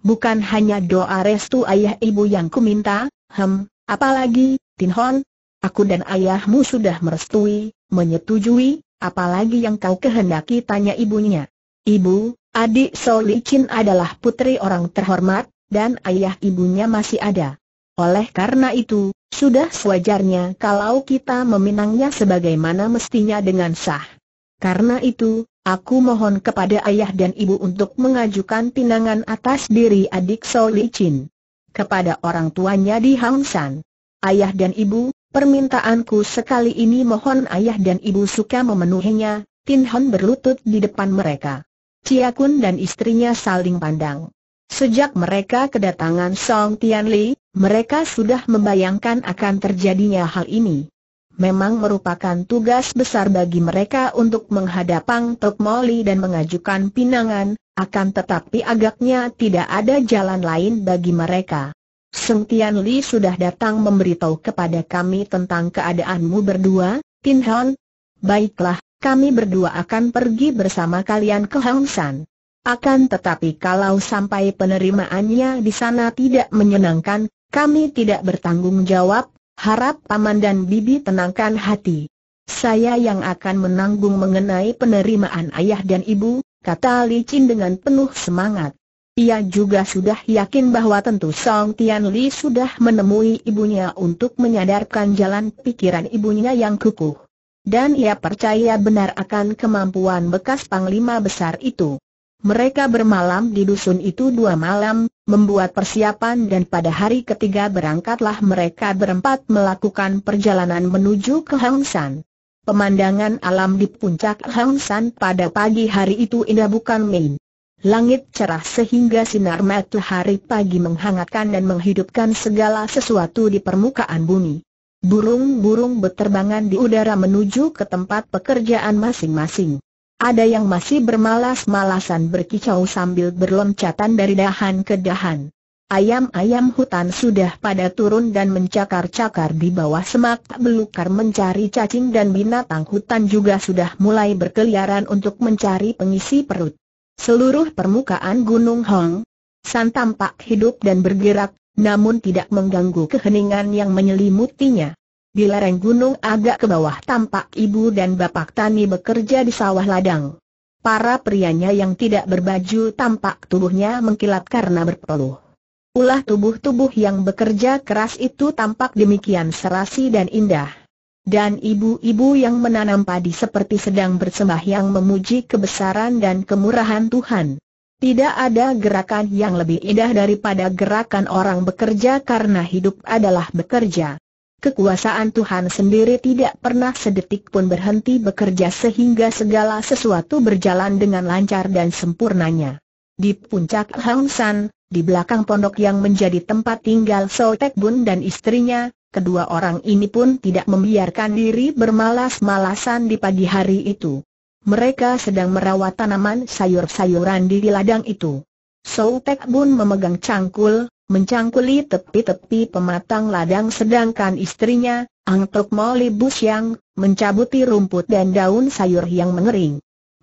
Bukan hanya doa restu ayah ibu yang kuminta, hem, apalagi, Tin Hon, aku dan ayahmu sudah merestui, menyetujui, apalagi yang kau kehendaki tanya ibunya. Ibu, adik Chin adalah putri orang terhormat, dan ayah ibunya masih ada. Oleh karena itu, sudah sewajarnya kalau kita meminangnya sebagaimana mestinya dengan sah. Karena itu, aku mohon kepada ayah dan ibu untuk mengajukan pinangan atas diri adik Chin Kepada orang tuanya di Hangsan. Ayah dan ibu, permintaanku sekali ini mohon ayah dan ibu suka memenuhinya, Tin Hon berlutut di depan mereka. Chia Kun dan istrinya saling pandang. Sejak mereka kedatangan Song Tianli, mereka sudah membayangkan akan terjadinya hal ini. Memang merupakan tugas besar bagi mereka untuk menghadapang Tok Moli dan mengajukan pinangan, akan tetapi agaknya tidak ada jalan lain bagi mereka. Song Tian Li sudah datang memberitahu kepada kami tentang keadaanmu berdua, Tin Hon. Baiklah, kami berdua akan pergi bersama kalian ke Hong San. Akan tetapi kalau sampai penerimaannya di sana tidak menyenangkan, kami tidak bertanggung jawab, harap Paman dan Bibi tenangkan hati. Saya yang akan menanggung mengenai penerimaan ayah dan ibu, kata Li Licin dengan penuh semangat. Ia juga sudah yakin bahwa tentu Song Tian Li sudah menemui ibunya untuk menyadarkan jalan pikiran ibunya yang kukuh. Dan ia percaya benar akan kemampuan bekas panglima besar itu. Mereka bermalam di dusun itu dua malam, membuat persiapan dan pada hari ketiga berangkatlah mereka berempat melakukan perjalanan menuju ke Hangsan. Pemandangan alam di puncak Hangsan pada pagi hari itu indah bukan main. Langit cerah sehingga sinar matahari pagi menghangatkan dan menghidupkan segala sesuatu di permukaan bumi. Burung-burung berterbangan di udara menuju ke tempat pekerjaan masing-masing. Ada yang masih bermalas-malasan berkicau sambil berloncatan dari dahan ke dahan. Ayam-ayam hutan sudah pada turun dan mencakar-cakar di bawah semak belukar mencari cacing dan binatang hutan juga sudah mulai berkeliaran untuk mencari pengisi perut. Seluruh permukaan Gunung Hong San tampak hidup dan bergerak, namun tidak mengganggu keheningan yang menyelimutinya. Di lereng gunung agak ke bawah tampak ibu dan bapak tani bekerja di sawah ladang. Para prianya yang tidak berbaju tampak tubuhnya mengkilat karena berpeluh. Ulah tubuh-tubuh yang bekerja keras itu tampak demikian serasi dan indah. Dan ibu-ibu yang menanam padi seperti sedang bersembah yang memuji kebesaran dan kemurahan Tuhan. Tidak ada gerakan yang lebih indah daripada gerakan orang bekerja karena hidup adalah bekerja. Kekuasaan Tuhan sendiri tidak pernah sedetik pun berhenti bekerja sehingga segala sesuatu berjalan dengan lancar dan sempurnanya. Di puncak Hang San, di belakang pondok yang menjadi tempat tinggal So Tek Bun dan istrinya, kedua orang ini pun tidak membiarkan diri bermalas-malasan di pagi hari itu. Mereka sedang merawat tanaman sayur-sayuran di ladang itu. So Tek Bun memegang cangkul, mencangkuli tepi-tepi pematang ladang sedangkan istrinya, Ang Tok Moli Busyang, mencabuti rumput dan daun sayur yang mengering.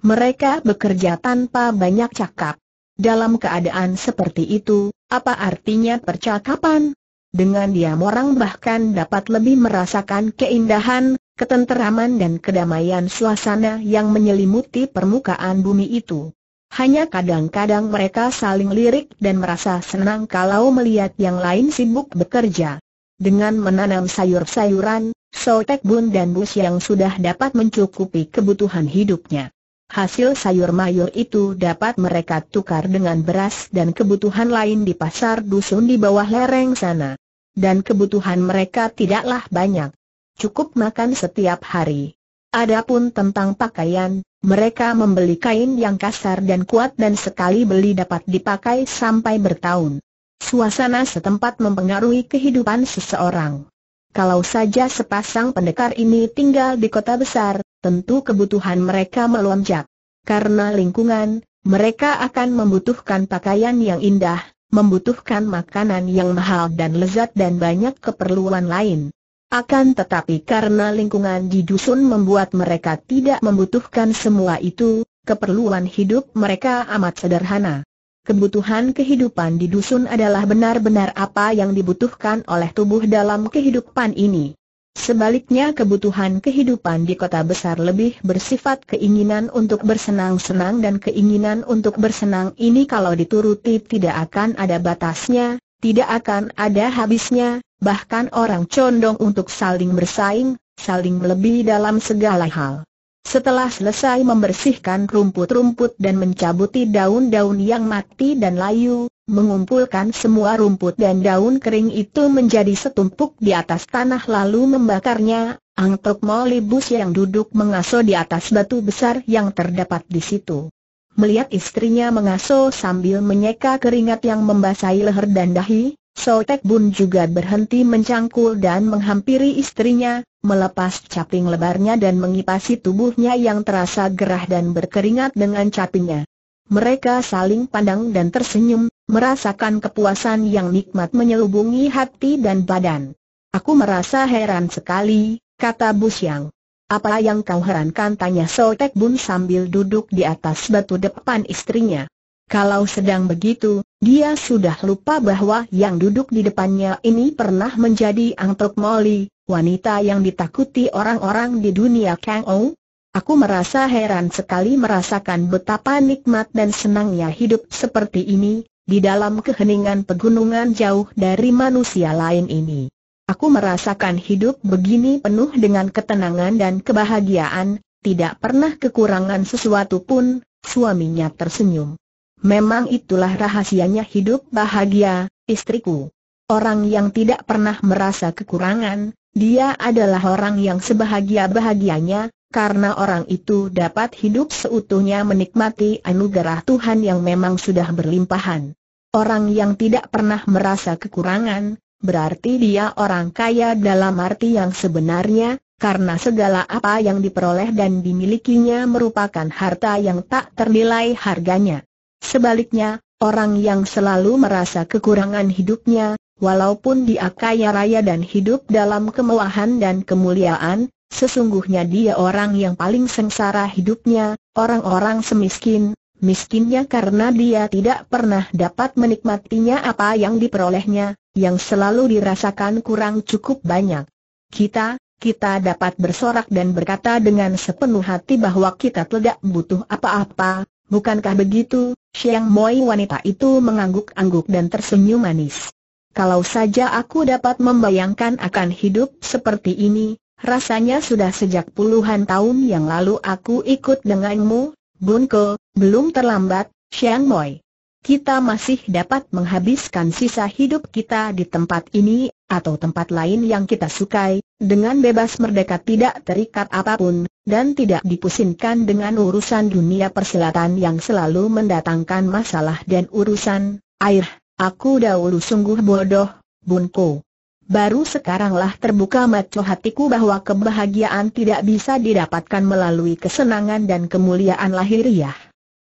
Mereka bekerja tanpa banyak cakap. Dalam keadaan seperti itu, apa artinya percakapan? Dengan diam orang bahkan dapat lebih merasakan keindahan, ketenteraman dan kedamaian suasana yang menyelimuti permukaan bumi itu hanya kadang-kadang mereka saling lirik dan merasa senang kalau melihat yang lain sibuk bekerja. Dengan menanam sayur-sayuran, Sotek Bun dan Bus yang sudah dapat mencukupi kebutuhan hidupnya. Hasil sayur mayur itu dapat mereka tukar dengan beras dan kebutuhan lain di pasar dusun di bawah lereng sana. Dan kebutuhan mereka tidaklah banyak. Cukup makan setiap hari. Adapun tentang pakaian, mereka membeli kain yang kasar dan kuat dan sekali beli dapat dipakai sampai bertahun. Suasana setempat mempengaruhi kehidupan seseorang. Kalau saja sepasang pendekar ini tinggal di kota besar, tentu kebutuhan mereka melonjak. Karena lingkungan, mereka akan membutuhkan pakaian yang indah, membutuhkan makanan yang mahal dan lezat dan banyak keperluan lain. Akan tetapi karena lingkungan di dusun membuat mereka tidak membutuhkan semua itu, keperluan hidup mereka amat sederhana. Kebutuhan kehidupan di dusun adalah benar-benar apa yang dibutuhkan oleh tubuh dalam kehidupan ini. Sebaliknya kebutuhan kehidupan di kota besar lebih bersifat keinginan untuk bersenang-senang dan keinginan untuk bersenang ini kalau dituruti tidak akan ada batasnya, tidak akan ada habisnya, bahkan orang condong untuk saling bersaing, saling melebihi dalam segala hal. Setelah selesai membersihkan rumput-rumput dan mencabuti daun-daun yang mati dan layu, mengumpulkan semua rumput dan daun kering itu menjadi setumpuk di atas tanah lalu membakarnya, Ang Tok Molibus yang duduk mengasuh di atas batu besar yang terdapat di situ. Melihat istrinya mengasuh sambil menyeka keringat yang membasahi leher dan dahi, Soltek Bun juga berhenti mencangkul dan menghampiri istrinya, melepas caping lebarnya dan mengipasi tubuhnya yang terasa gerah dan berkeringat dengan capingnya. Mereka saling pandang dan tersenyum, merasakan kepuasan yang nikmat menyelubungi hati dan badan. Aku merasa heran sekali, kata Busyang. Apa yang kau herankan tanya Soltek Bun sambil duduk di atas batu depan istrinya. Kalau sedang begitu, dia sudah lupa bahwa yang duduk di depannya ini pernah menjadi Angtok Moli, wanita yang ditakuti orang-orang di dunia Kang Ou. Aku merasa heran sekali merasakan betapa nikmat dan senangnya hidup seperti ini, di dalam keheningan pegunungan jauh dari manusia lain ini. Aku merasakan hidup begini penuh dengan ketenangan dan kebahagiaan, tidak pernah kekurangan sesuatu pun, suaminya tersenyum. Memang itulah rahasianya hidup bahagia, istriku. Orang yang tidak pernah merasa kekurangan, dia adalah orang yang sebahagia-bahagianya, karena orang itu dapat hidup seutuhnya menikmati anugerah Tuhan yang memang sudah berlimpahan. Orang yang tidak pernah merasa kekurangan, berarti dia orang kaya dalam arti yang sebenarnya, karena segala apa yang diperoleh dan dimilikinya merupakan harta yang tak ternilai harganya. Sebaliknya, orang yang selalu merasa kekurangan hidupnya, walaupun dia kaya raya dan hidup dalam kemewahan dan kemuliaan, sesungguhnya dia orang yang paling sengsara hidupnya, orang-orang semiskin, miskinnya karena dia tidak pernah dapat menikmatinya apa yang diperolehnya, yang selalu dirasakan kurang cukup banyak. Kita, kita dapat bersorak dan berkata dengan sepenuh hati bahwa kita tidak butuh apa-apa, Bukankah begitu, Xiang Moi wanita itu mengangguk-angguk dan tersenyum manis. Kalau saja aku dapat membayangkan akan hidup seperti ini, rasanya sudah sejak puluhan tahun yang lalu aku ikut denganmu, Bunko, belum terlambat, Xiang Moi kita masih dapat menghabiskan sisa hidup kita di tempat ini, atau tempat lain yang kita sukai, dengan bebas merdeka tidak terikat apapun, dan tidak dipusingkan dengan urusan dunia persilatan yang selalu mendatangkan masalah dan urusan, air, aku dahulu sungguh bodoh, bunko. Baru sekaranglah terbuka mata hatiku bahwa kebahagiaan tidak bisa didapatkan melalui kesenangan dan kemuliaan lahiriah.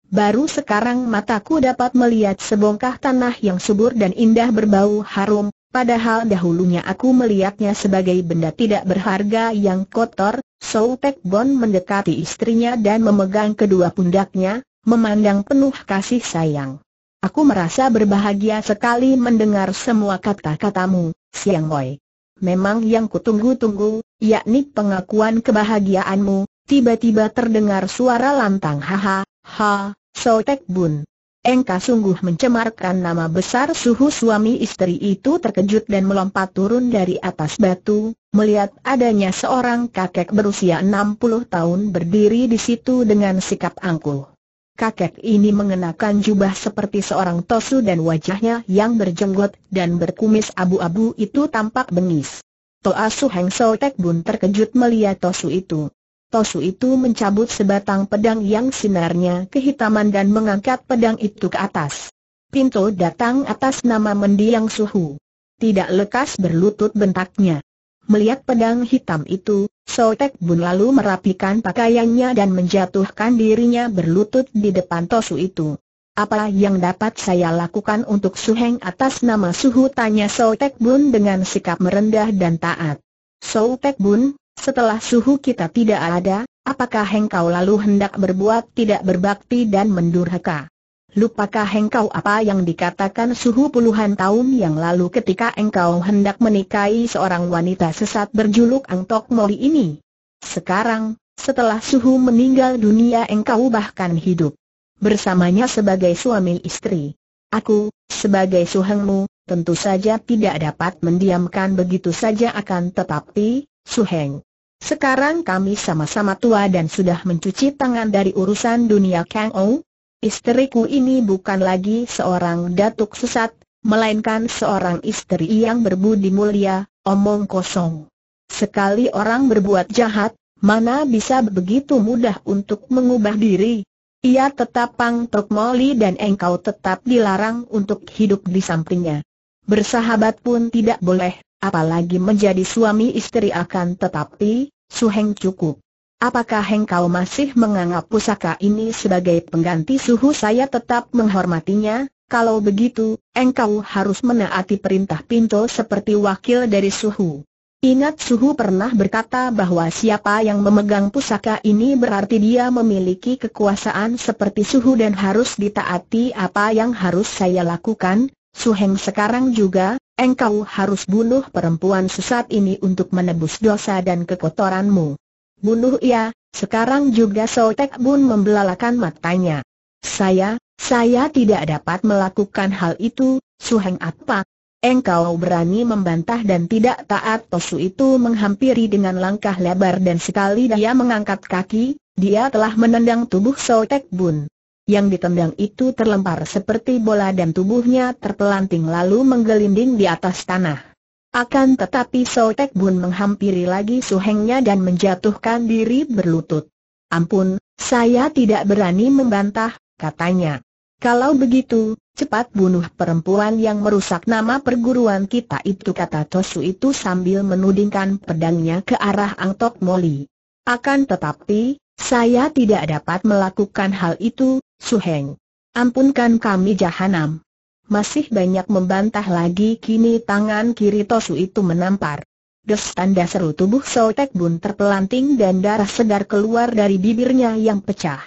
Baru sekarang mataku dapat melihat sebongkah tanah yang subur dan indah berbau harum, padahal dahulunya aku melihatnya sebagai benda tidak berharga yang kotor. Soutek Bon mendekati istrinya dan memegang kedua pundaknya, memandang penuh kasih sayang. Aku merasa berbahagia sekali mendengar semua kata-katamu, Siang Moy. Memang yang kutunggu-tunggu, yakni pengakuan kebahagiaanmu, tiba-tiba terdengar suara lantang haha, Ha, Sotek Bun. Engkau sungguh mencemarkan nama besar suhu suami istri itu terkejut dan melompat turun dari atas batu, melihat adanya seorang kakek berusia 60 tahun berdiri di situ dengan sikap angkuh. Kakek ini mengenakan jubah seperti seorang tosu dan wajahnya yang berjenggot dan berkumis abu-abu itu tampak bengis. Toa Su Heng So Tek Bun terkejut melihat tosu itu. Tosu itu mencabut sebatang pedang yang sinarnya kehitaman dan mengangkat pedang itu ke atas. Pinto datang atas nama mendiang suhu. Tidak lekas berlutut bentaknya. Melihat pedang hitam itu, Sotek Bun lalu merapikan pakaiannya dan menjatuhkan dirinya berlutut di depan Tosu itu. Apa yang dapat saya lakukan untuk Suheng atas nama Suhu? Tanya Sotek Bun dengan sikap merendah dan taat. Sotek Bun, setelah suhu kita tidak ada, apakah engkau lalu hendak berbuat tidak berbakti dan mendurhaka? Lupakah engkau apa yang dikatakan suhu puluhan tahun yang lalu ketika engkau hendak menikahi seorang wanita sesat berjuluk Angtok Moli ini? Sekarang, setelah suhu meninggal dunia engkau bahkan hidup bersamanya sebagai suami istri. Aku, sebagai suhengmu, tentu saja tidak dapat mendiamkan begitu saja akan tetapi, suheng, sekarang kami sama-sama tua dan sudah mencuci tangan dari urusan dunia Kang Ou. Istriku ini bukan lagi seorang datuk sesat, melainkan seorang istri yang berbudi mulia, omong kosong. Sekali orang berbuat jahat, mana bisa begitu mudah untuk mengubah diri? Ia tetap Pang molly Moli dan engkau tetap dilarang untuk hidup di sampingnya. Bersahabat pun tidak boleh, apalagi menjadi suami istri akan tetapi, Su Heng cukup. Apakah engkau masih menganggap pusaka ini sebagai pengganti suhu saya tetap menghormatinya? Kalau begitu, engkau harus menaati perintah Pinto seperti wakil dari suhu. Ingat suhu pernah berkata bahwa siapa yang memegang pusaka ini berarti dia memiliki kekuasaan seperti suhu dan harus ditaati apa yang harus saya lakukan. suheng sekarang juga, engkau harus bunuh perempuan sesat ini untuk menebus dosa dan kekotoranmu. Bunuh ia, sekarang juga Sotek Bun membelalakan matanya. Saya, saya tidak dapat melakukan hal itu, Suheng apa? Engkau berani membantah dan tidak taat Tosu itu menghampiri dengan langkah lebar dan sekali dia mengangkat kaki, dia telah menendang tubuh Sotek Bun yang ditendang itu terlempar seperti bola dan tubuhnya terpelanting lalu menggelinding di atas tanah. Akan tetapi Sotek Bun menghampiri lagi suhengnya dan menjatuhkan diri berlutut. Ampun, saya tidak berani membantah, katanya. Kalau begitu, cepat bunuh perempuan yang merusak nama perguruan kita itu kata Tosu itu sambil menudingkan pedangnya ke arah Angtok Moli. Akan tetapi, saya tidak dapat melakukan hal itu, Suheng. Ampunkan kami jahanam. Masih banyak membantah lagi kini tangan kiri Tosu itu menampar. Des tanda seru tubuh Sotek Bun terpelanting dan darah segar keluar dari bibirnya yang pecah.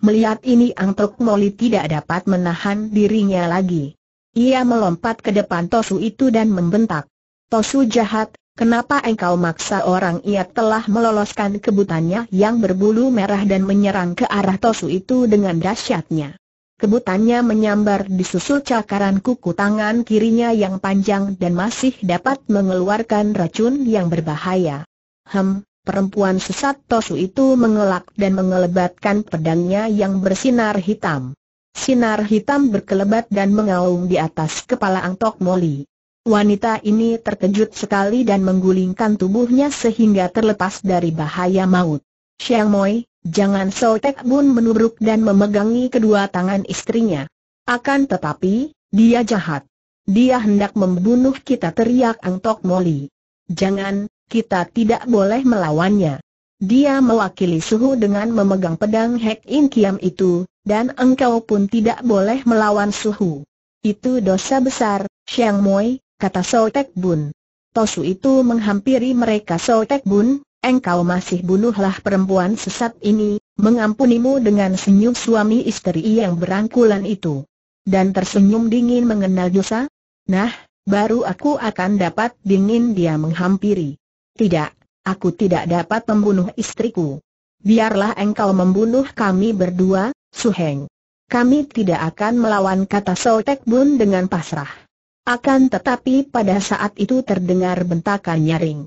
Melihat ini Ang Tok Moli tidak dapat menahan dirinya lagi. Ia melompat ke depan Tosu itu dan membentak. Tosu jahat, Kenapa engkau maksa orang ia telah meloloskan kebutannya yang berbulu merah dan menyerang ke arah Tosu itu dengan dahsyatnya. Kebutannya menyambar disusul cakaran kuku tangan kirinya yang panjang dan masih dapat mengeluarkan racun yang berbahaya. Hem, perempuan sesat Tosu itu mengelak dan mengelebatkan pedangnya yang bersinar hitam. Sinar hitam berkelebat dan mengaung di atas kepala Angtok Moli. Wanita ini terkejut sekali dan menggulingkan tubuhnya sehingga terlepas dari bahaya maut. Xiang Moi, jangan Sotek Bun menubruk dan memegangi kedua tangan istrinya. Akan tetapi, dia jahat. Dia hendak membunuh kita teriak Ang Tok Moli. Jangan, kita tidak boleh melawannya. Dia mewakili suhu dengan memegang pedang Hek In Kiam itu, dan engkau pun tidak boleh melawan suhu. Itu dosa besar, Xiang Moi, kata Soltek Bun. Tosu itu menghampiri mereka Soltek Bun, engkau masih bunuhlah perempuan sesat ini, mengampunimu dengan senyum suami istri yang berangkulan itu. Dan tersenyum dingin mengenal dosa? Nah, baru aku akan dapat dingin dia menghampiri. Tidak, aku tidak dapat membunuh istriku. Biarlah engkau membunuh kami berdua, Suheng. Kami tidak akan melawan kata Soltek Bun dengan pasrah. Akan tetapi pada saat itu terdengar bentakan nyaring.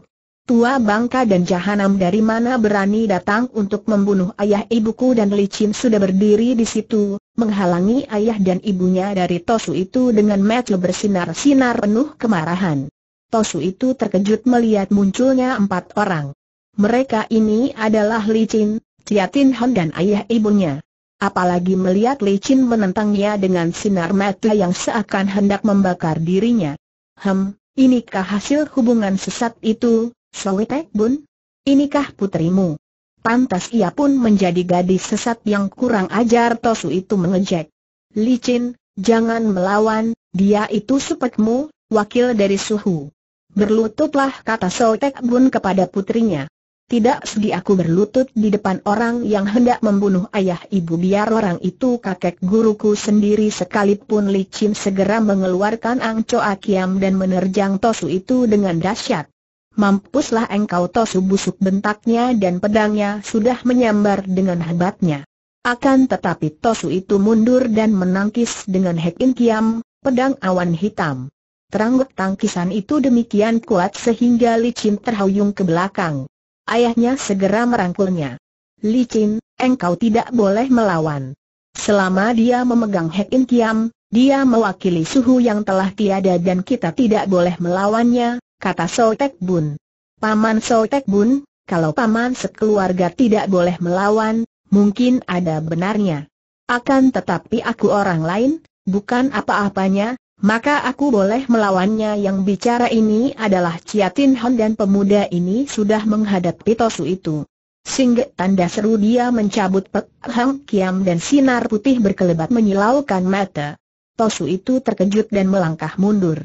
Tua bangka dan jahanam dari mana berani datang untuk membunuh ayah ibuku dan licin sudah berdiri di situ, menghalangi ayah dan ibunya dari Tosu itu dengan mata bersinar-sinar penuh kemarahan. Tosu itu terkejut melihat munculnya empat orang. Mereka ini adalah licin, Tiatin Han dan ayah ibunya. Apalagi melihat licin menentangnya dengan sinar mata yang seakan hendak membakar dirinya. Hem, inikah hasil hubungan sesat itu, Sowetek Bun? Inikah putrimu? Pantas ia pun menjadi gadis sesat yang kurang ajar Tosu itu mengejek. Licin, jangan melawan, dia itu sepetmu, wakil dari suhu. Berlututlah kata Sotek Bun kepada putrinya. Tidak sedih aku berlutut di depan orang yang hendak membunuh ayah ibu biar orang itu kakek guruku sendiri sekalipun licin segera mengeluarkan Angco Akiam dan menerjang Tosu itu dengan dahsyat. Mampuslah engkau Tosu busuk bentaknya dan pedangnya sudah menyambar dengan hebatnya. Akan tetapi Tosu itu mundur dan menangkis dengan Hekin Kiam, pedang awan hitam. Terangguk tangkisan itu demikian kuat sehingga licin terhuyung ke belakang. Ayahnya segera merangkulnya. Licin, engkau tidak boleh melawan. Selama dia memegang Hek In Kiam, dia mewakili suhu yang telah tiada dan kita tidak boleh melawannya, kata Tek Bun. Paman Tek Bun, kalau paman sekeluarga tidak boleh melawan, mungkin ada benarnya. Akan tetapi aku orang lain, bukan apa-apanya, maka aku boleh melawannya yang bicara ini adalah Ciatin Hon dan pemuda ini sudah menghadapi Tosu itu. Sehingga tanda seru dia mencabut Pek Hang Kiam dan sinar putih berkelebat menyilaukan mata. Tosu itu terkejut dan melangkah mundur.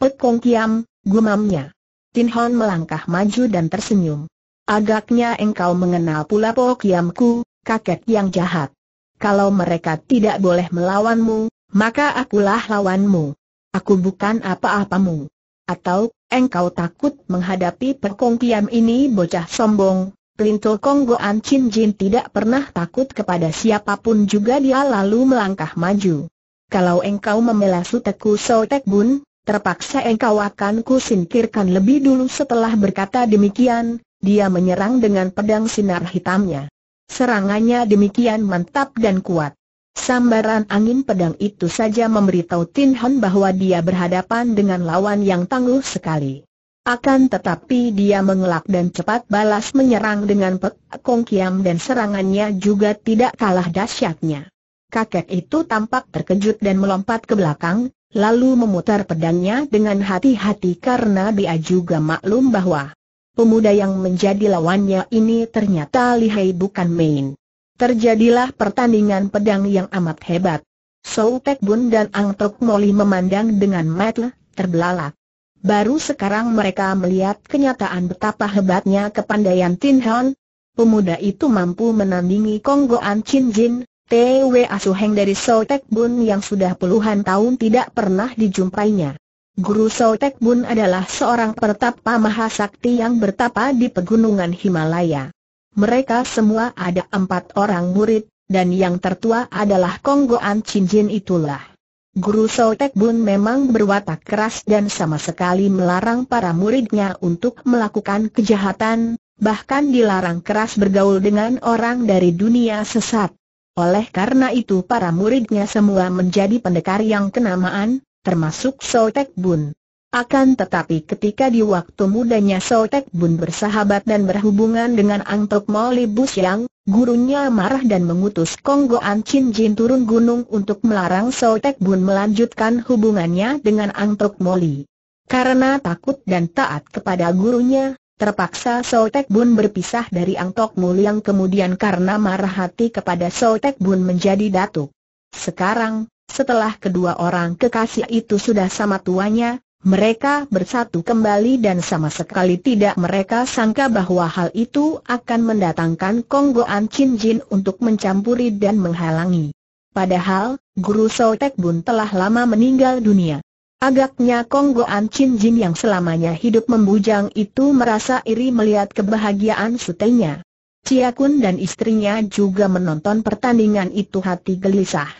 Pek Kong Kiam, gumamnya. Tin Hon melangkah maju dan tersenyum. Agaknya engkau mengenal pula Po Kiamku, kakek yang jahat. Kalau mereka tidak boleh melawanmu, maka akulah lawanmu. Aku bukan apa-apamu. Atau, engkau takut menghadapi perkongkiam ini bocah sombong, Pelinto Konggo An Chin Jin tidak pernah takut kepada siapapun juga dia lalu melangkah maju. Kalau engkau teku Suteku tek Bun, terpaksa engkau akan kusingkirkan lebih dulu setelah berkata demikian, dia menyerang dengan pedang sinar hitamnya. Serangannya demikian mantap dan kuat. Sambaran angin pedang itu saja memberitahu Tin Hon bahwa dia berhadapan dengan lawan yang tangguh sekali. Akan tetapi dia mengelak dan cepat balas menyerang dengan pek kong kiam dan serangannya juga tidak kalah dahsyatnya. Kakek itu tampak terkejut dan melompat ke belakang, lalu memutar pedangnya dengan hati-hati karena dia juga maklum bahwa pemuda yang menjadi lawannya ini ternyata lihai bukan main. Terjadilah pertandingan pedang yang amat hebat. Sou Tek Bun dan Ang Tok Moli memandang dengan mata terbelalak. Baru sekarang mereka melihat kenyataan betapa hebatnya kepandaian Tin Han. Pemuda itu mampu menandingi Konggoan Chin Jin, T.W. Asuheng dari Sou Tek Bun yang sudah puluhan tahun tidak pernah dijumpainya. Guru Sou Tek Bun adalah seorang pertapa mahasakti yang bertapa di pegunungan Himalaya. Mereka semua ada empat orang murid, dan yang tertua adalah Konggoan Cinjin itulah. Guru Sotek Bun memang berwatak keras dan sama sekali melarang para muridnya untuk melakukan kejahatan, bahkan dilarang keras bergaul dengan orang dari dunia sesat. Oleh karena itu para muridnya semua menjadi pendekar yang kenamaan, termasuk Sotek Bun. Akan tetapi ketika di waktu mudanya Sotek Bun bersahabat dan berhubungan dengan Ang Tok Bus Busyang, gurunya marah dan mengutus Konggo An Chin Jin turun gunung untuk melarang Sotek Bun melanjutkan hubungannya dengan Ang Tok Moli. Karena takut dan taat kepada gurunya, terpaksa Sotek Bun berpisah dari Ang Tok Moli yang kemudian karena marah hati kepada Sotek Bun menjadi datuk. Sekarang, setelah kedua orang kekasih itu sudah sama tuanya, mereka bersatu kembali dan sama sekali tidak mereka sangka bahwa hal itu akan mendatangkan Konggoan Chin Jin untuk mencampuri dan menghalangi. Padahal, Guru Sotek Bun telah lama meninggal dunia. Agaknya Konggoan Chin Jin yang selamanya hidup membujang itu merasa iri melihat kebahagiaan sutenya. Kun dan istrinya juga menonton pertandingan itu hati gelisah.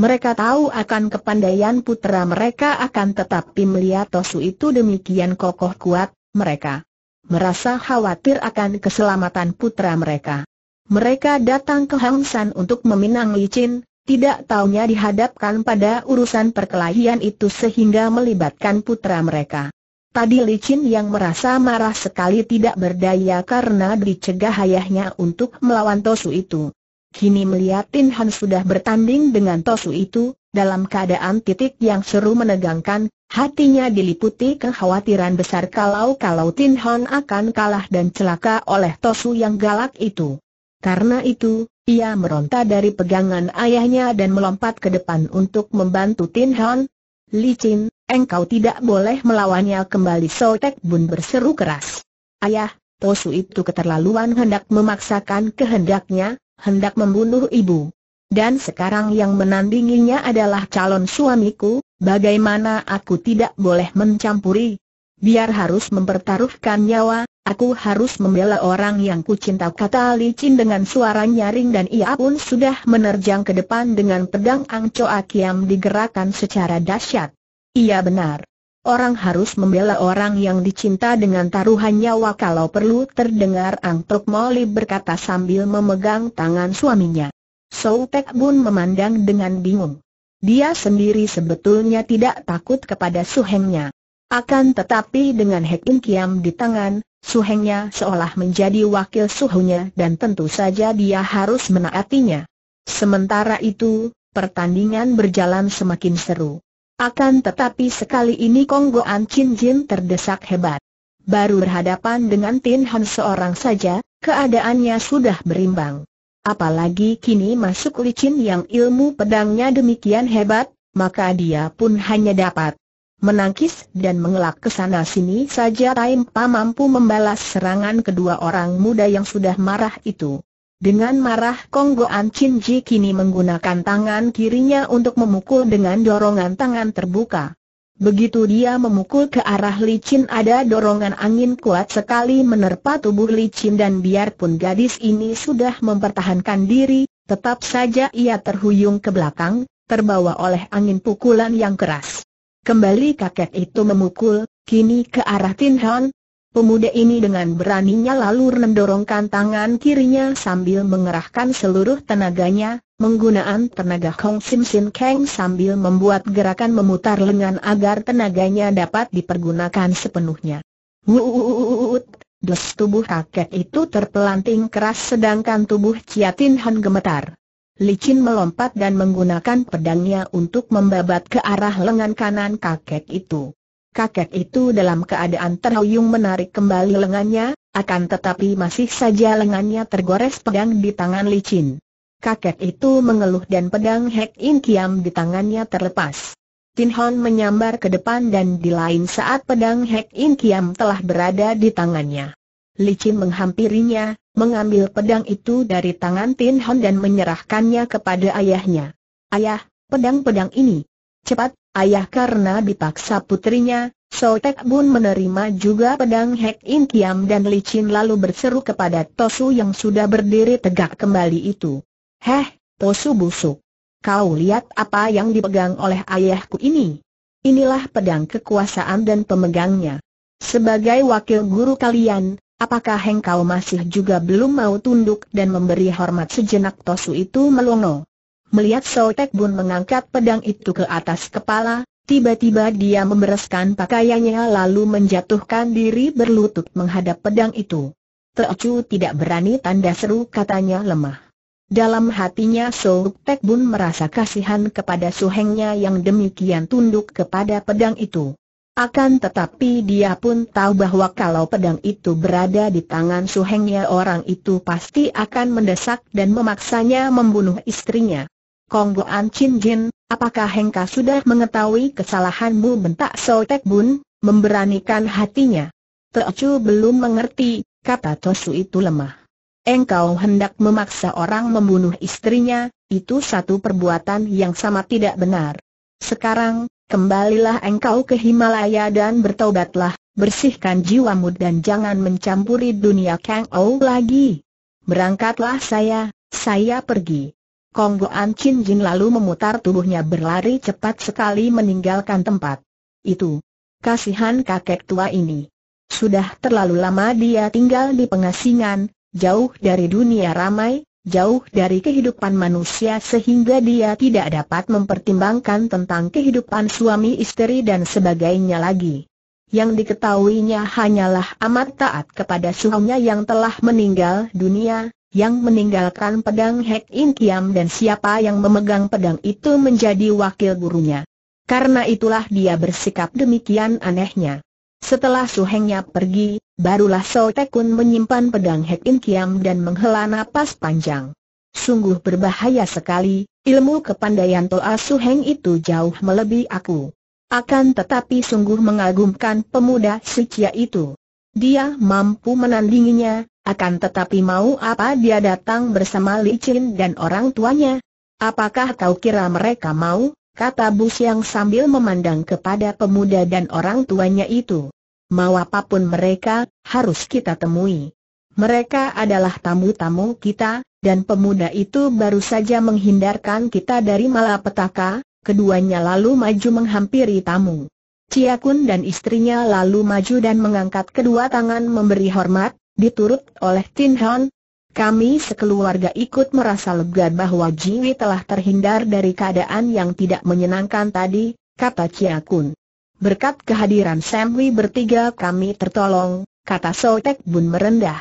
Mereka tahu akan kepandaian putra mereka akan tetapi melihat Tosu itu demikian kokoh kuat, mereka merasa khawatir akan keselamatan putra mereka. Mereka datang ke Hang untuk meminang licin, tidak taunya dihadapkan pada urusan perkelahian itu sehingga melibatkan putra mereka. Tadi licin yang merasa marah sekali tidak berdaya karena dicegah ayahnya untuk melawan Tosu itu. Kini melihat Tin Han sudah bertanding dengan Tosu itu, dalam keadaan titik yang seru menegangkan, hatinya diliputi kekhawatiran besar kalau-kalau Tin Han akan kalah dan celaka oleh Tosu yang galak itu. Karena itu, ia meronta dari pegangan ayahnya dan melompat ke depan untuk membantu Tin Han. Licin, engkau tidak boleh melawannya kembali So Tek Bun berseru keras. Ayah, Tosu itu keterlaluan hendak memaksakan kehendaknya, hendak membunuh ibu. Dan sekarang yang menandinginya adalah calon suamiku, bagaimana aku tidak boleh mencampuri? Biar harus mempertaruhkan nyawa, aku harus membela orang yang kucinta kata licin dengan suara nyaring dan ia pun sudah menerjang ke depan dengan pedang Ang Choa Kiam digerakkan secara dahsyat. Ia benar. Orang harus membela orang yang dicinta dengan taruhan nyawa kalau perlu terdengar Ang Tok Molly berkata sambil memegang tangan suaminya. Sou Pek Bun memandang dengan bingung. Dia sendiri sebetulnya tidak takut kepada suhengnya. Akan tetapi dengan In Kiam di tangan, suhengnya seolah menjadi wakil suhunya dan tentu saja dia harus menaatinya. Sementara itu, pertandingan berjalan semakin seru. Akan tetapi sekali ini Konggo An Chin Jin terdesak hebat. Baru berhadapan dengan Tin Han seorang saja, keadaannya sudah berimbang. Apalagi kini masuk licin yang ilmu pedangnya demikian hebat, maka dia pun hanya dapat menangkis dan mengelak ke sana sini saja Taimpa mampu membalas serangan kedua orang muda yang sudah marah itu. Dengan marah Konggo Chin Ji kini menggunakan tangan kirinya untuk memukul dengan dorongan tangan terbuka. Begitu dia memukul ke arah licin ada dorongan angin kuat sekali menerpa tubuh licin dan biarpun gadis ini sudah mempertahankan diri, tetap saja ia terhuyung ke belakang, terbawa oleh angin pukulan yang keras. Kembali kakek itu memukul, kini ke arah Tin Hon, Pemuda ini dengan beraninya lalu mendorongkan tangan kirinya sambil mengerahkan seluruh tenaganya, menggunakan tenaga Kong Sim Sin Kang sambil membuat gerakan memutar lengan agar tenaganya dapat dipergunakan sepenuhnya. Wuuuut, des tubuh kakek itu terpelanting keras sedangkan tubuh Ciatin Han gemetar. Licin melompat dan menggunakan pedangnya untuk membabat ke arah lengan kanan kakek itu kakek itu dalam keadaan terhuyung menarik kembali lengannya, akan tetapi masih saja lengannya tergores pedang di tangan licin. Kakek itu mengeluh dan pedang Hek In Kiam di tangannya terlepas. Tin Hon menyambar ke depan dan di lain saat pedang Hek In Kiam telah berada di tangannya. Licin menghampirinya, mengambil pedang itu dari tangan Tin Hon dan menyerahkannya kepada ayahnya. Ayah, pedang-pedang ini. Cepat, Ayah karena dipaksa putrinya, Sotek Bun menerima juga pedang Hek In Kiam dan licin lalu berseru kepada Tosu yang sudah berdiri tegak kembali itu. Heh, Tosu busuk. Kau lihat apa yang dipegang oleh ayahku ini? Inilah pedang kekuasaan dan pemegangnya. Sebagai wakil guru kalian, Apakah engkau masih juga belum mau tunduk dan memberi hormat sejenak Tosu itu melongo? Melihat Sotek Bun mengangkat pedang itu ke atas kepala, tiba-tiba dia membereskan pakaiannya lalu menjatuhkan diri berlutut menghadap pedang itu. Teocu tidak berani tanda seru katanya lemah. Dalam hatinya Sotek Bun merasa kasihan kepada suhengnya yang demikian tunduk kepada pedang itu. Akan tetapi dia pun tahu bahwa kalau pedang itu berada di tangan suhengnya orang itu pasti akan mendesak dan memaksanya membunuh istrinya. Konggo Chin Jin, apakah Hengka sudah mengetahui kesalahanmu bentak Sotek Bun, memberanikan hatinya. Teocu belum mengerti, kata Tosu itu lemah. Engkau hendak memaksa orang membunuh istrinya, itu satu perbuatan yang sama tidak benar. Sekarang, kembalilah engkau ke Himalaya dan bertobatlah, bersihkan jiwamu dan jangan mencampuri dunia Kang Ou lagi. Berangkatlah saya, saya pergi. Konggo Chin Jin lalu memutar tubuhnya berlari cepat sekali meninggalkan tempat. Itu. Kasihan kakek tua ini. Sudah terlalu lama dia tinggal di pengasingan, jauh dari dunia ramai, jauh dari kehidupan manusia sehingga dia tidak dapat mempertimbangkan tentang kehidupan suami istri dan sebagainya lagi. Yang diketahuinya hanyalah amat taat kepada suaminya yang telah meninggal dunia, yang meninggalkan pedang Hek In Kiam dan siapa yang memegang pedang itu menjadi wakil gurunya. Karena itulah dia bersikap demikian anehnya. Setelah Su suhengnya pergi, barulah So Tekun menyimpan pedang Hek In Kiam dan menghela napas panjang. Sungguh berbahaya sekali, ilmu kepandaian Toa Heng itu jauh melebihi aku. Akan tetapi sungguh mengagumkan pemuda sucia itu. Dia mampu menandinginya, akan tetapi mau apa dia datang bersama Licin dan orang tuanya? Apakah kau kira mereka mau? Kata Bu yang sambil memandang kepada pemuda dan orang tuanya itu. Mau apapun mereka, harus kita temui. Mereka adalah tamu-tamu kita, dan pemuda itu baru saja menghindarkan kita dari malapetaka, keduanya lalu maju menghampiri tamu. Ciakun dan istrinya lalu maju dan mengangkat kedua tangan memberi hormat, Diturut oleh Tin Hoon. kami sekeluarga ikut merasa lega bahwa Jiwi telah terhindar dari keadaan yang tidak menyenangkan tadi, kata Chia Kun. Berkat kehadiran Samwi bertiga kami tertolong, kata Sotek Bun merendah.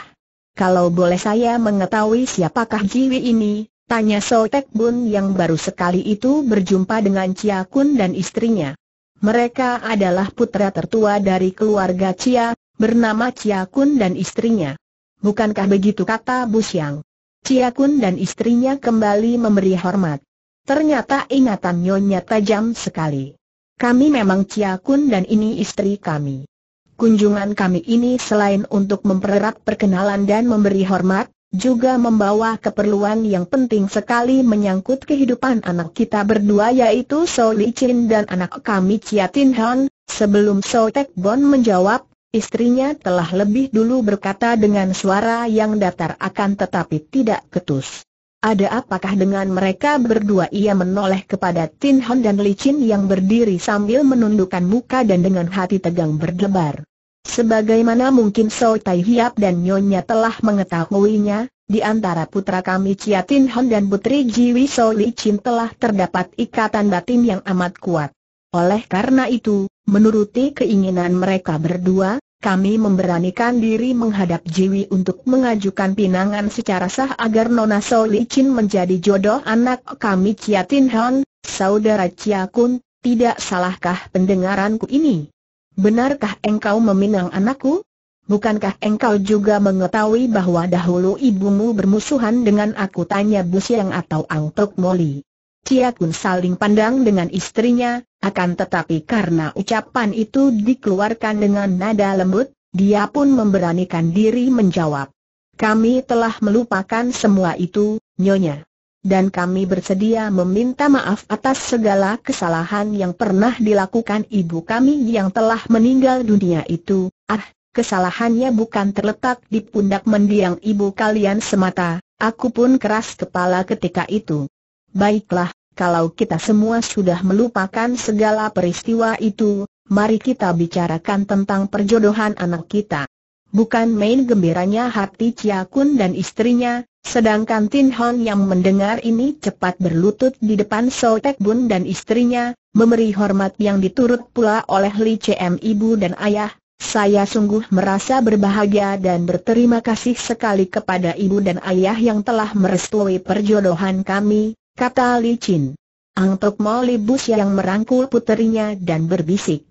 Kalau boleh saya mengetahui siapakah Jiwi ini, tanya Sotek Bun yang baru sekali itu berjumpa dengan Chia Kun dan istrinya. Mereka adalah putra tertua dari keluarga Chia, bernama Chia Kun dan istrinya. Bukankah begitu kata Bu Siang? Chia Kun dan istrinya kembali memberi hormat. Ternyata ingatan Nyonya tajam sekali. Kami memang Chia Kun dan ini istri kami. Kunjungan kami ini selain untuk mempererat perkenalan dan memberi hormat, juga membawa keperluan yang penting sekali menyangkut kehidupan anak kita berdua yaitu So Li Chin dan anak kami Chia Tin Han. Sebelum So Tek Bon menjawab, Istrinya telah lebih dulu berkata dengan suara yang datar akan tetapi tidak ketus. Ada apakah dengan mereka berdua ia menoleh kepada Tin Hon dan Li Chin yang berdiri sambil menundukkan muka dan dengan hati tegang berdebar. Sebagaimana mungkin So Tai Hiap dan Nyonya telah mengetahuinya, di antara putra kami Chia Tin Hon dan putri Jiwi So Li Chin telah terdapat ikatan batin yang amat kuat. Oleh karena itu, menuruti keinginan mereka berdua, kami memberanikan diri menghadap Jiwi untuk mengajukan pinangan secara sah agar Nona Chin menjadi jodoh anak kami Ciatin Hon, saudara Ciakun, tidak salahkah pendengaranku ini? Benarkah engkau meminang anakku? Bukankah engkau juga mengetahui bahwa dahulu ibumu bermusuhan dengan aku tanya Siang atau Angtok Moli? Chia Kun saling pandang dengan istrinya, akan tetapi karena ucapan itu dikeluarkan dengan nada lembut, dia pun memberanikan diri menjawab. Kami telah melupakan semua itu, Nyonya. Dan kami bersedia meminta maaf atas segala kesalahan yang pernah dilakukan ibu kami yang telah meninggal dunia itu. Ah, kesalahannya bukan terletak di pundak mendiang ibu kalian semata, aku pun keras kepala ketika itu. Baiklah, kalau kita semua sudah melupakan segala peristiwa itu, mari kita bicarakan tentang perjodohan anak kita. Bukan main gembiranya hati Chia Kun dan istrinya, sedangkan Tin Hon yang mendengar ini cepat berlutut di depan So Tek Bun dan istrinya, memberi hormat yang diturut pula oleh Li Cm ibu dan ayah. Saya sungguh merasa berbahagia dan berterima kasih sekali kepada ibu dan ayah yang telah merestui perjodohan kami, kata Li Chin. Ang Tok Mo yang merangkul puterinya dan berbisik.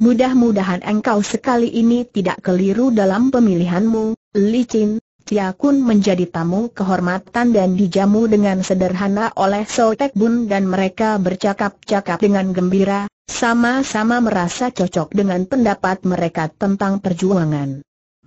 Mudah-mudahan engkau sekali ini tidak keliru dalam pemilihanmu, Li Chin. Tia Kun menjadi tamu kehormatan dan dijamu dengan sederhana oleh So Tek Bun dan mereka bercakap-cakap dengan gembira, sama-sama merasa cocok dengan pendapat mereka tentang perjuangan.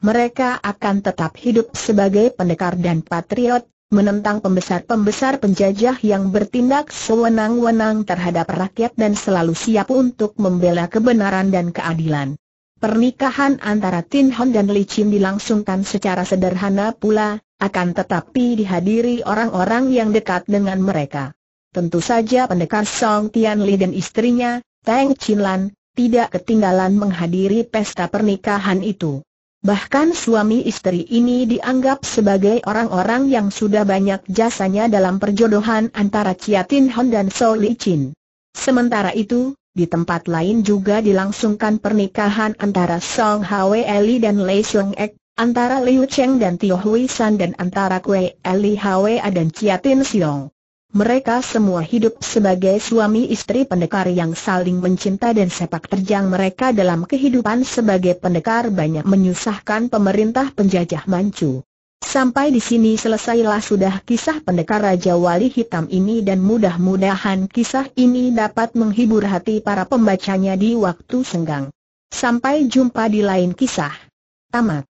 Mereka akan tetap hidup sebagai pendekar dan patriot, menentang pembesar-pembesar penjajah yang bertindak sewenang-wenang terhadap rakyat dan selalu siap untuk membela kebenaran dan keadilan. Pernikahan antara Tin Hon dan Li Chin dilangsungkan secara sederhana pula, akan tetapi dihadiri orang-orang yang dekat dengan mereka. Tentu saja pendekar Song Tian Li dan istrinya, Tang Chin Lan, tidak ketinggalan menghadiri pesta pernikahan itu. Bahkan suami istri ini dianggap sebagai orang-orang yang sudah banyak jasanya dalam perjodohan antara Chia Tin Hon dan So Li Chin. Sementara itu, di tempat lain juga dilangsungkan pernikahan antara Song Hwe Eli dan Lei Xiong Ek, antara Liu Cheng dan Tio Hui San dan antara Kwe Eli A dan Chia Tin Siong. Mereka semua hidup sebagai suami istri pendekar yang saling mencinta dan sepak terjang mereka dalam kehidupan sebagai pendekar banyak menyusahkan pemerintah penjajah Manchu. Sampai di sini selesailah sudah kisah pendekar Raja Wali Hitam ini dan mudah-mudahan kisah ini dapat menghibur hati para pembacanya di waktu senggang. Sampai jumpa di lain kisah. Tamat.